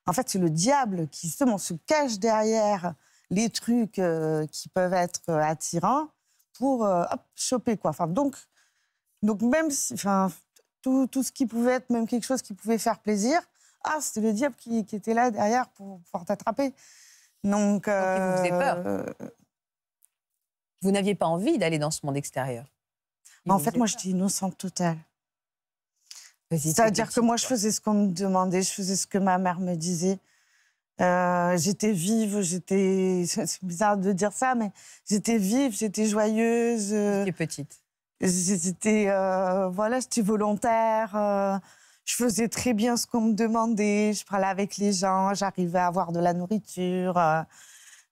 en fait, c'est le diable qui justement se cache derrière les trucs euh, qui peuvent être euh, attirants pour euh, choper quoi. Enfin, donc, donc même si, enfin, tout, tout, ce qui pouvait être même quelque chose qui pouvait faire plaisir, ah, c'était le diable qui, était là derrière pour pouvoir t'attraper. Donc, vous faisait peur. Vous n'aviez pas envie d'aller dans ce monde extérieur. Bah, en fait, moi, j'étais innocente totale. C'est-à-dire que moi, je faisais ce qu'on me demandait, je faisais ce que ma mère me disait. Euh, j'étais vive, j'étais. C'est bizarre de dire ça, mais j'étais vive, j'étais joyeuse. Euh, j'étais petite. J'étais. Euh, voilà, j'étais volontaire. je faisais très bien ce qu'on me demandait. Je parlais avec les gens, j'arrivais à avoir de la nourriture.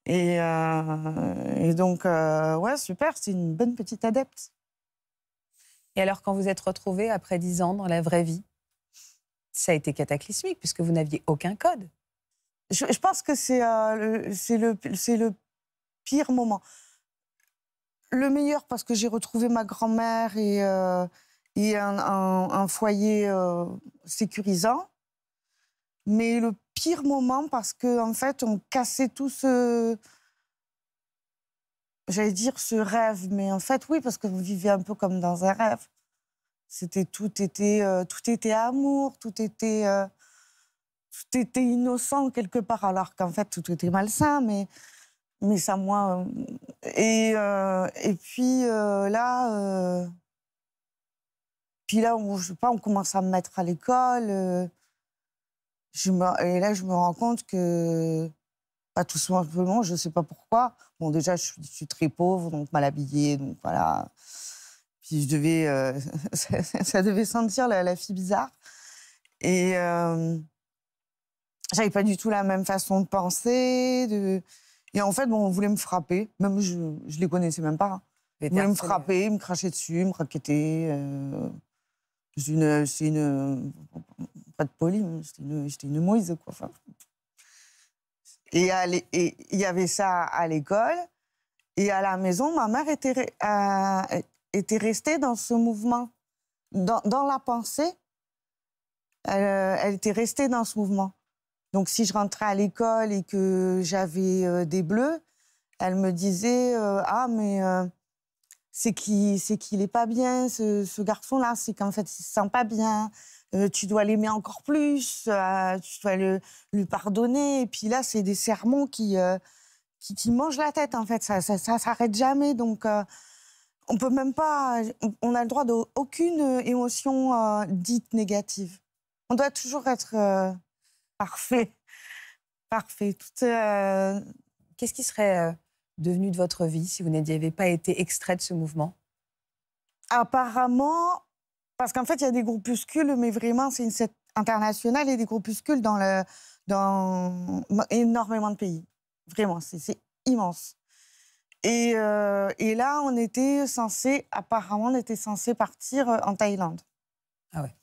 et, donc, ouais, super, c'est une bonne petite adepte. Et alors, quand vous êtes retrouvé après 10 ans dans la vraie vie, ça a été cataclysmique puisque vous n'aviez aucun code. Je, pense que euh, c'est le, pire moment. Le meilleur parce que j'ai retrouvé ma grand-mère et, euh, un, foyer euh, sécurisant. Mais le pire moment parce qu'en en fait, on cassait tout ce j'allais dire ce rêve, mais en fait, oui, parce que vous vivez un peu comme dans un rêve. C'était tout était euh, tout était amour, tout était euh, tout était innocent quelque part, alors qu'en fait tout était malsain. Mais mais ça moi euh, et et puis là puis là je sais pas, on commence à me mettre à l'école. et là je me rends compte que pas tout simplement, je ne sais pas pourquoi. Bon, déjà, je, suis très pauvre, donc mal habillée, donc voilà. Puis je devais, euh, ça, devait sentir la, fille bizarre. Et euh, j'avais pas du tout la même façon de penser. De... Et en fait, bon, on voulait me frapper. Même je, je les connaissais même pas. Hein. Ils me frapper, me cracher dessus, me raqueter. J'étais euh. C'est une, pas de poli, hein, j'étais une, une Moïse quoi. Enfin, et il y avait ça à l'école. Et à la maison, ma mère était, euh, restée dans ce mouvement, dans, la pensée. Euh, elle, était restée dans ce mouvement. Donc si je rentrais à l'école et que j'avais euh, des bleus, elle me disait, ah mais c'est qu'il c'est qu'il est pas bien ce, garçon là c'est qu'en fait il se sent pas bien euh, tu dois l'aimer encore plus euh, tu dois le, lui pardonner et puis là c'est des sermons qui, euh, qui mangent la tête en fait ça ça, s'arrête jamais donc on peut même pas on a le droit d'aucune émotion dite négative on doit toujours être parfait parfait qu'est-ce qui serait devenu de votre vie si vous n'aviez pas été extrait de ce mouvement Apparemment, parce qu'en fait, il y a des groupuscules, mais vraiment, c'est une scène internationale et des groupuscules dans, le, dans énormément de pays. Vraiment, c'est immense. Euh, et, là, on était censé, apparemment, on était censé partir euh, en Thaïlande. Ah ouais.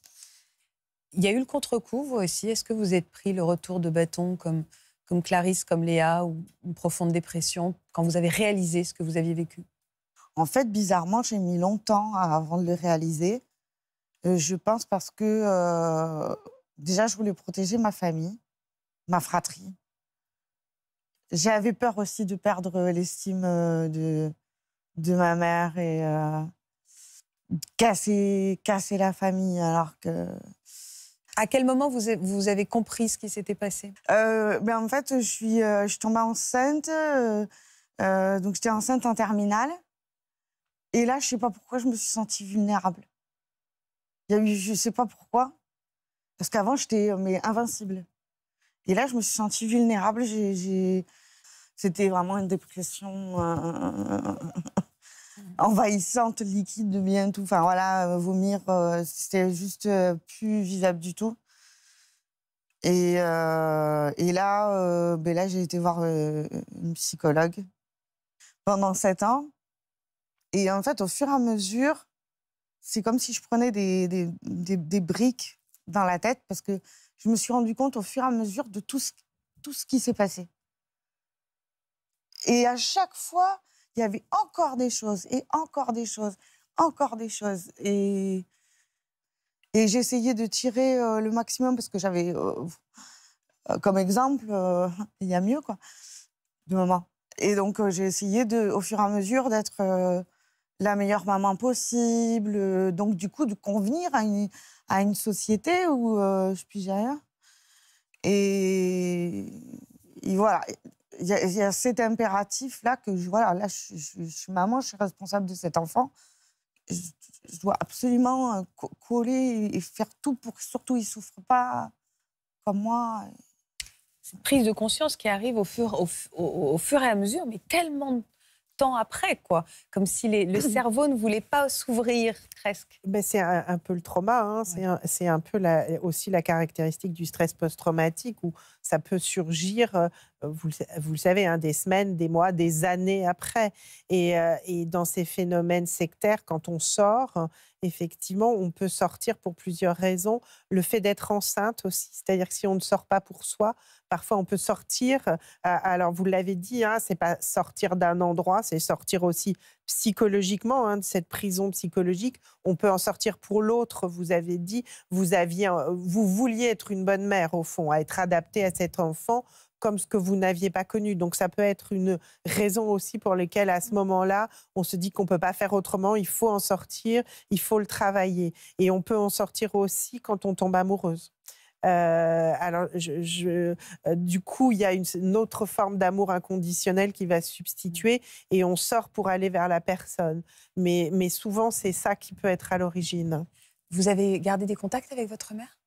Il y a eu le contre-coup, vous aussi. Est-ce que vous êtes pris le retour de bâton comme comme Clarisse, comme Léa, ou une profonde dépression, quand vous avez réalisé ce que vous aviez vécu En fait, bizarrement, j'ai mis longtemps avant de le réaliser. Euh, je pense parce que euh, déjà, je voulais protéger ma famille, ma fratrie. J'avais peur aussi de perdre l'estime euh, de, de ma mère et euh, casser, casser la famille alors que à quel moment vous, avez compris ce qui s'était passé euh, ben, En fait, je suis, euh, je suis tombée enceinte. Euh, donc, j'étais enceinte en terminale. Et là, je ne sais pas pourquoi, je me suis sentie vulnérable. je ne sais pas pourquoi. Parce qu'avant, j'étais invincible. Et là, je me suis sentie vulnérable. J'ai, C'était vraiment une dépression envahissante, liquide, bien tout. Enfin voilà, euh, vomir, euh, c'était juste euh, plus vivable du tout. Et, là, ben là j'ai été voir une psychologue pendant sept ans. Et en fait, au fur et à mesure, c'est comme si je prenais des, des, des, des, briques dans la tête parce que je me suis rendu compte au fur et à mesure de tout ce, tout ce qui s'est passé. Et à chaque fois, il y avait encore des choses et encore des choses, encore des choses. Et, et essayé de tirer euh, le maximum parce que j'avais, euh, euh, comme exemple, il y a mieux, quoi, de maman. Et donc, j'ai essayé, de, au fur et à mesure, d'être la meilleure maman possible. Donc, du coup, de convenir à une, à une société où je puis gérer, Et, et, voilà il y, a cet impératif là que je, voilà, là je, suis maman, je suis responsable de cet enfant. Je, dois absolument euh, coller et faire tout pour que surtout il souffre pas comme moi. une prise de conscience qui arrive au fur, au fur et à mesure, mais tellement temps après, quoi. Comme si le cerveau ne voulait pas s'ouvrir, presque. mais c'est un, peu le trauma, hein. c'est un, peu aussi la caractéristique du stress post-traumatique où ça peut surgir, euh, vous, vous le savez, hein, des semaines, des mois, des années après. et euh, dans ces phénomènes sectaires, quand on sort, effectivement, on peut sortir pour plusieurs raisons. Le fait d'être enceinte aussi, c'est-à-dire que si on ne sort pas pour soi, parfois on peut sortir. Euh, alors, vous l'avez dit, hein, ce n'est pas sortir d'un endroit, c'est sortir aussi psychologiquement hein, de cette prison psychologique. On peut en sortir pour l'autre. Vous avez dit, vous aviez, vous vouliez être une bonne mère au fond, à être adaptée à cet enfant comme ce que vous n'aviez pas connu. Donc ça peut être une raison aussi pour laquelle à ce mm. moment-là, on se dit qu'on ne peut pas faire autrement, il faut en sortir, il faut le travailler. Et on peut en sortir aussi quand on tombe amoureuse. Euh, alors, je, euh, du coup, il y a une, autre forme d'amour inconditionnel qui va se substituer et on sort pour aller vers la personne. Mais, mais souvent, c'est ça qui peut être à l'origine. Vous avez gardé des contacts avec votre mère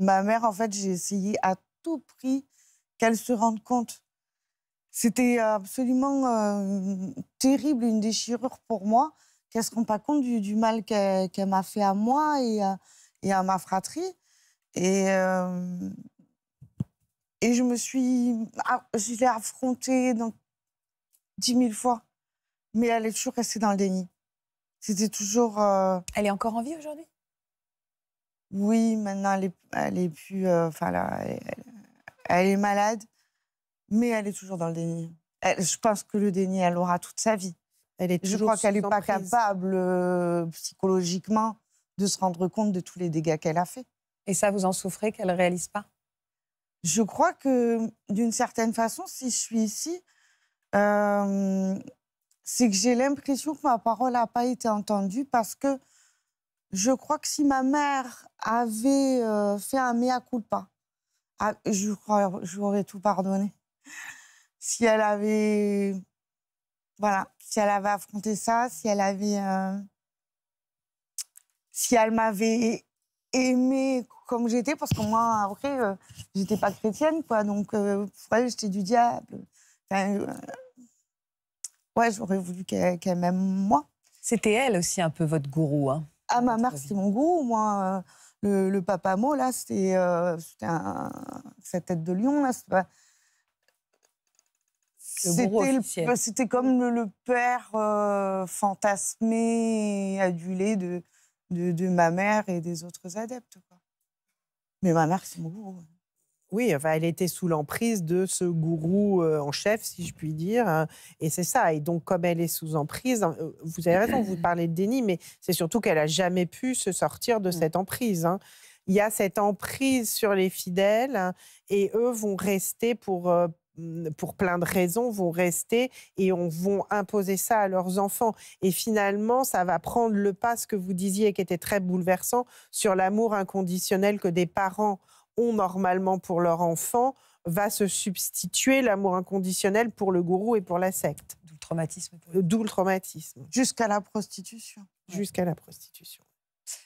Ma mère, en fait, j'ai essayé à tout prix qu'elle se rende compte. C'était euh, absolument euh, terrible, une déchirure pour moi, qu'elle ne se rende pas compte du, mal qu'elle m'a fait à moi et, euh, à ma fratrie. Et, et je me suis. Ah, je l'ai affrontée 10 000 fois, mais elle est toujours restée dans le déni. C'était toujours. Elle est encore en vie aujourd'hui Oui, maintenant elle est, plus. Enfin, là, elle est malade, mais elle est toujours dans le déni. je pense que le déni, elle l'aura toute sa vie. Elle est je crois qu'elle n'est pas capable euh, psychologiquement de se rendre compte de tous les dégâts qu'elle a fait. Et ça, vous en souffrez qu'elle ne réalise pas Je crois que d'une certaine façon, si je suis ici, euh, c'est que j'ai l'impression que ma parole n'a pas été entendue parce que je crois que si ma mère avait euh, fait un mea culpa, ah, je crois, j'aurais tout pardonné. Si elle avait, voilà, si elle avait affronté ça, si elle avait, euh, si elle m'avait aimé comme j'étais, parce que moi, après, euh, j'étais pas chrétienne, quoi. Donc, pour euh, elle, j'étais du diable. ouais, j'aurais voulu qu'elle m'aime moi. C'était elle aussi un peu votre gourou, hein. Ah, ma mère, c'est mon gourou, moi le, papa mot là, euh, c'était sa tête de lion C'était comme le, père euh, fantasmé adulé de, de, ma mère et des autres adeptes. Mais ma mère, c'est mon oui, elle était sous l'emprise de ce gourou euh, en chef, si je puis dire. Hein, et c'est ça. Et donc, comme elle est sous emprise, hein, euh, vous avez raison, vous parlez de déni, mais c'est surtout qu'elle n'a jamais pu se sortir de mmh. cette emprise. Hein. il y a cette emprise sur les fidèles et eux vont rester pour, euh, mmh, pour plein de raisons, vont rester et on, vont imposer ça à leurs enfants. Et finalement, ça va prendre le pas, ce que vous disiez, qui était très bouleversant, sur l'amour inconditionnel que des parents ont normalement pour leur enfant va se substituer l'amour inconditionnel pour le gourou et pour la secte. D'où le traumatisme. D'où le traumatisme. Jusqu'à la prostitution. Jusqu'à la prostitution.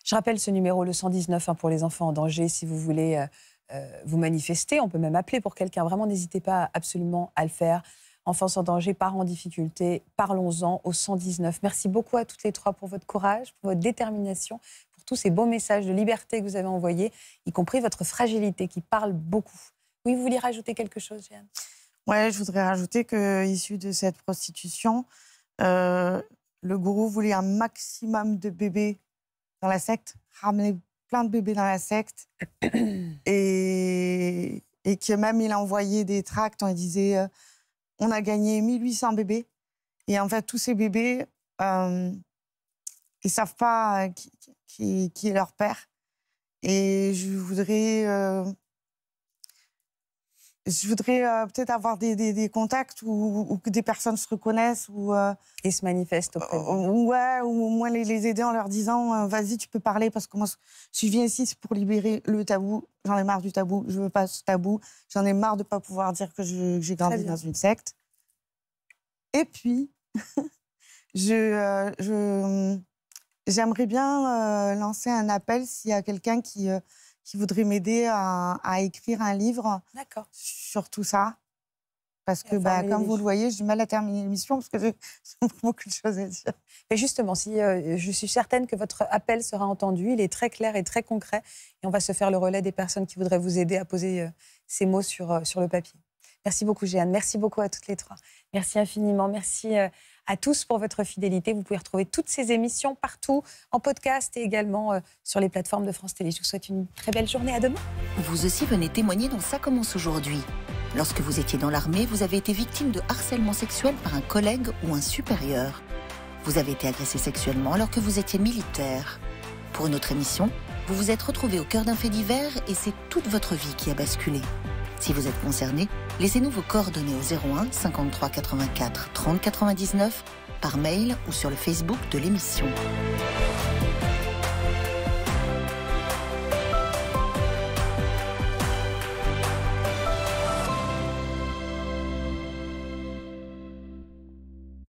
Je rappelle ce numéro, le 119 hein, pour les enfants en danger, si vous voulez euh, euh, vous manifester. On peut même appeler pour quelqu'un. Vraiment, n'hésitez pas absolument à le faire. Enfants en danger, parents en difficulté, parlons-en au 119. Merci beaucoup à toutes les trois pour votre courage, pour votre détermination, tous ces beaux messages de liberté que vous avez envoyés, y compris votre fragilité qui parle beaucoup. Oui, vous voulez rajouter quelque chose, Jeanne Oui, je voudrais rajouter que, issu de cette prostitution, euh, le gourou voulait un maximum de bébés dans la secte, ramener plein de bébés dans la secte. et, que même il a envoyé des tracts, où il disait euh, on a gagné 1800 bébés. Et en fait, tous ces bébés, euh, ils savent pas, euh, qui, est leur père. Et je voudrais, euh, je voudrais euh, peut-être avoir des, contacts ou que des personnes se reconnaissent ou euh, et se manifestent Ou, ouais, ou au moins les, aider en leur disant vas-y, tu peux parler parce que moi, je viens ici, c'est pour libérer le tabou. J'en ai marre du tabou. Je veux pas ce tabou. J'en ai marre de pas pouvoir dire que j'ai grandi dans une secte. Et puis, je, je J'aimerais bien euh, lancer un appel s'il y a quelqu'un qui, euh, qui voudrait m'aider à, écrire un livre sur tout ça. Parce que, bah, comme vous le voyez, j'ai mal à terminer l'émission parce que j'ai beaucoup de choses à dire. Mais justement, si, euh, je suis certaine que votre appel sera entendu. Il est très clair et très concret. Et on va se faire le relais des personnes qui voudraient vous aider à poser ces mots sur, sur le papier. Merci beaucoup, Jeanne. Merci beaucoup à toutes les trois. Merci infiniment. Merci à tous pour votre fidélité. Vous pouvez retrouver toutes ces émissions partout, en podcast et également euh, sur les plateformes de France Télé. Je vous souhaite une très belle journée. À demain. Vous aussi venez témoigner dans Ça commence aujourd'hui. Lorsque vous étiez dans l'armée, vous avez été victime de harcèlement sexuel par un collègue ou un supérieur. Vous avez été agressé sexuellement alors que vous étiez militaire. Pour une autre émission, vous vous êtes retrouvé au cœur d'un fait divers et c'est toute votre vie qui a basculé. Si vous êtes concerné, laissez-nous vos coordonnées au 01 53 84 30 99 par mail ou sur le Facebook de l'émission.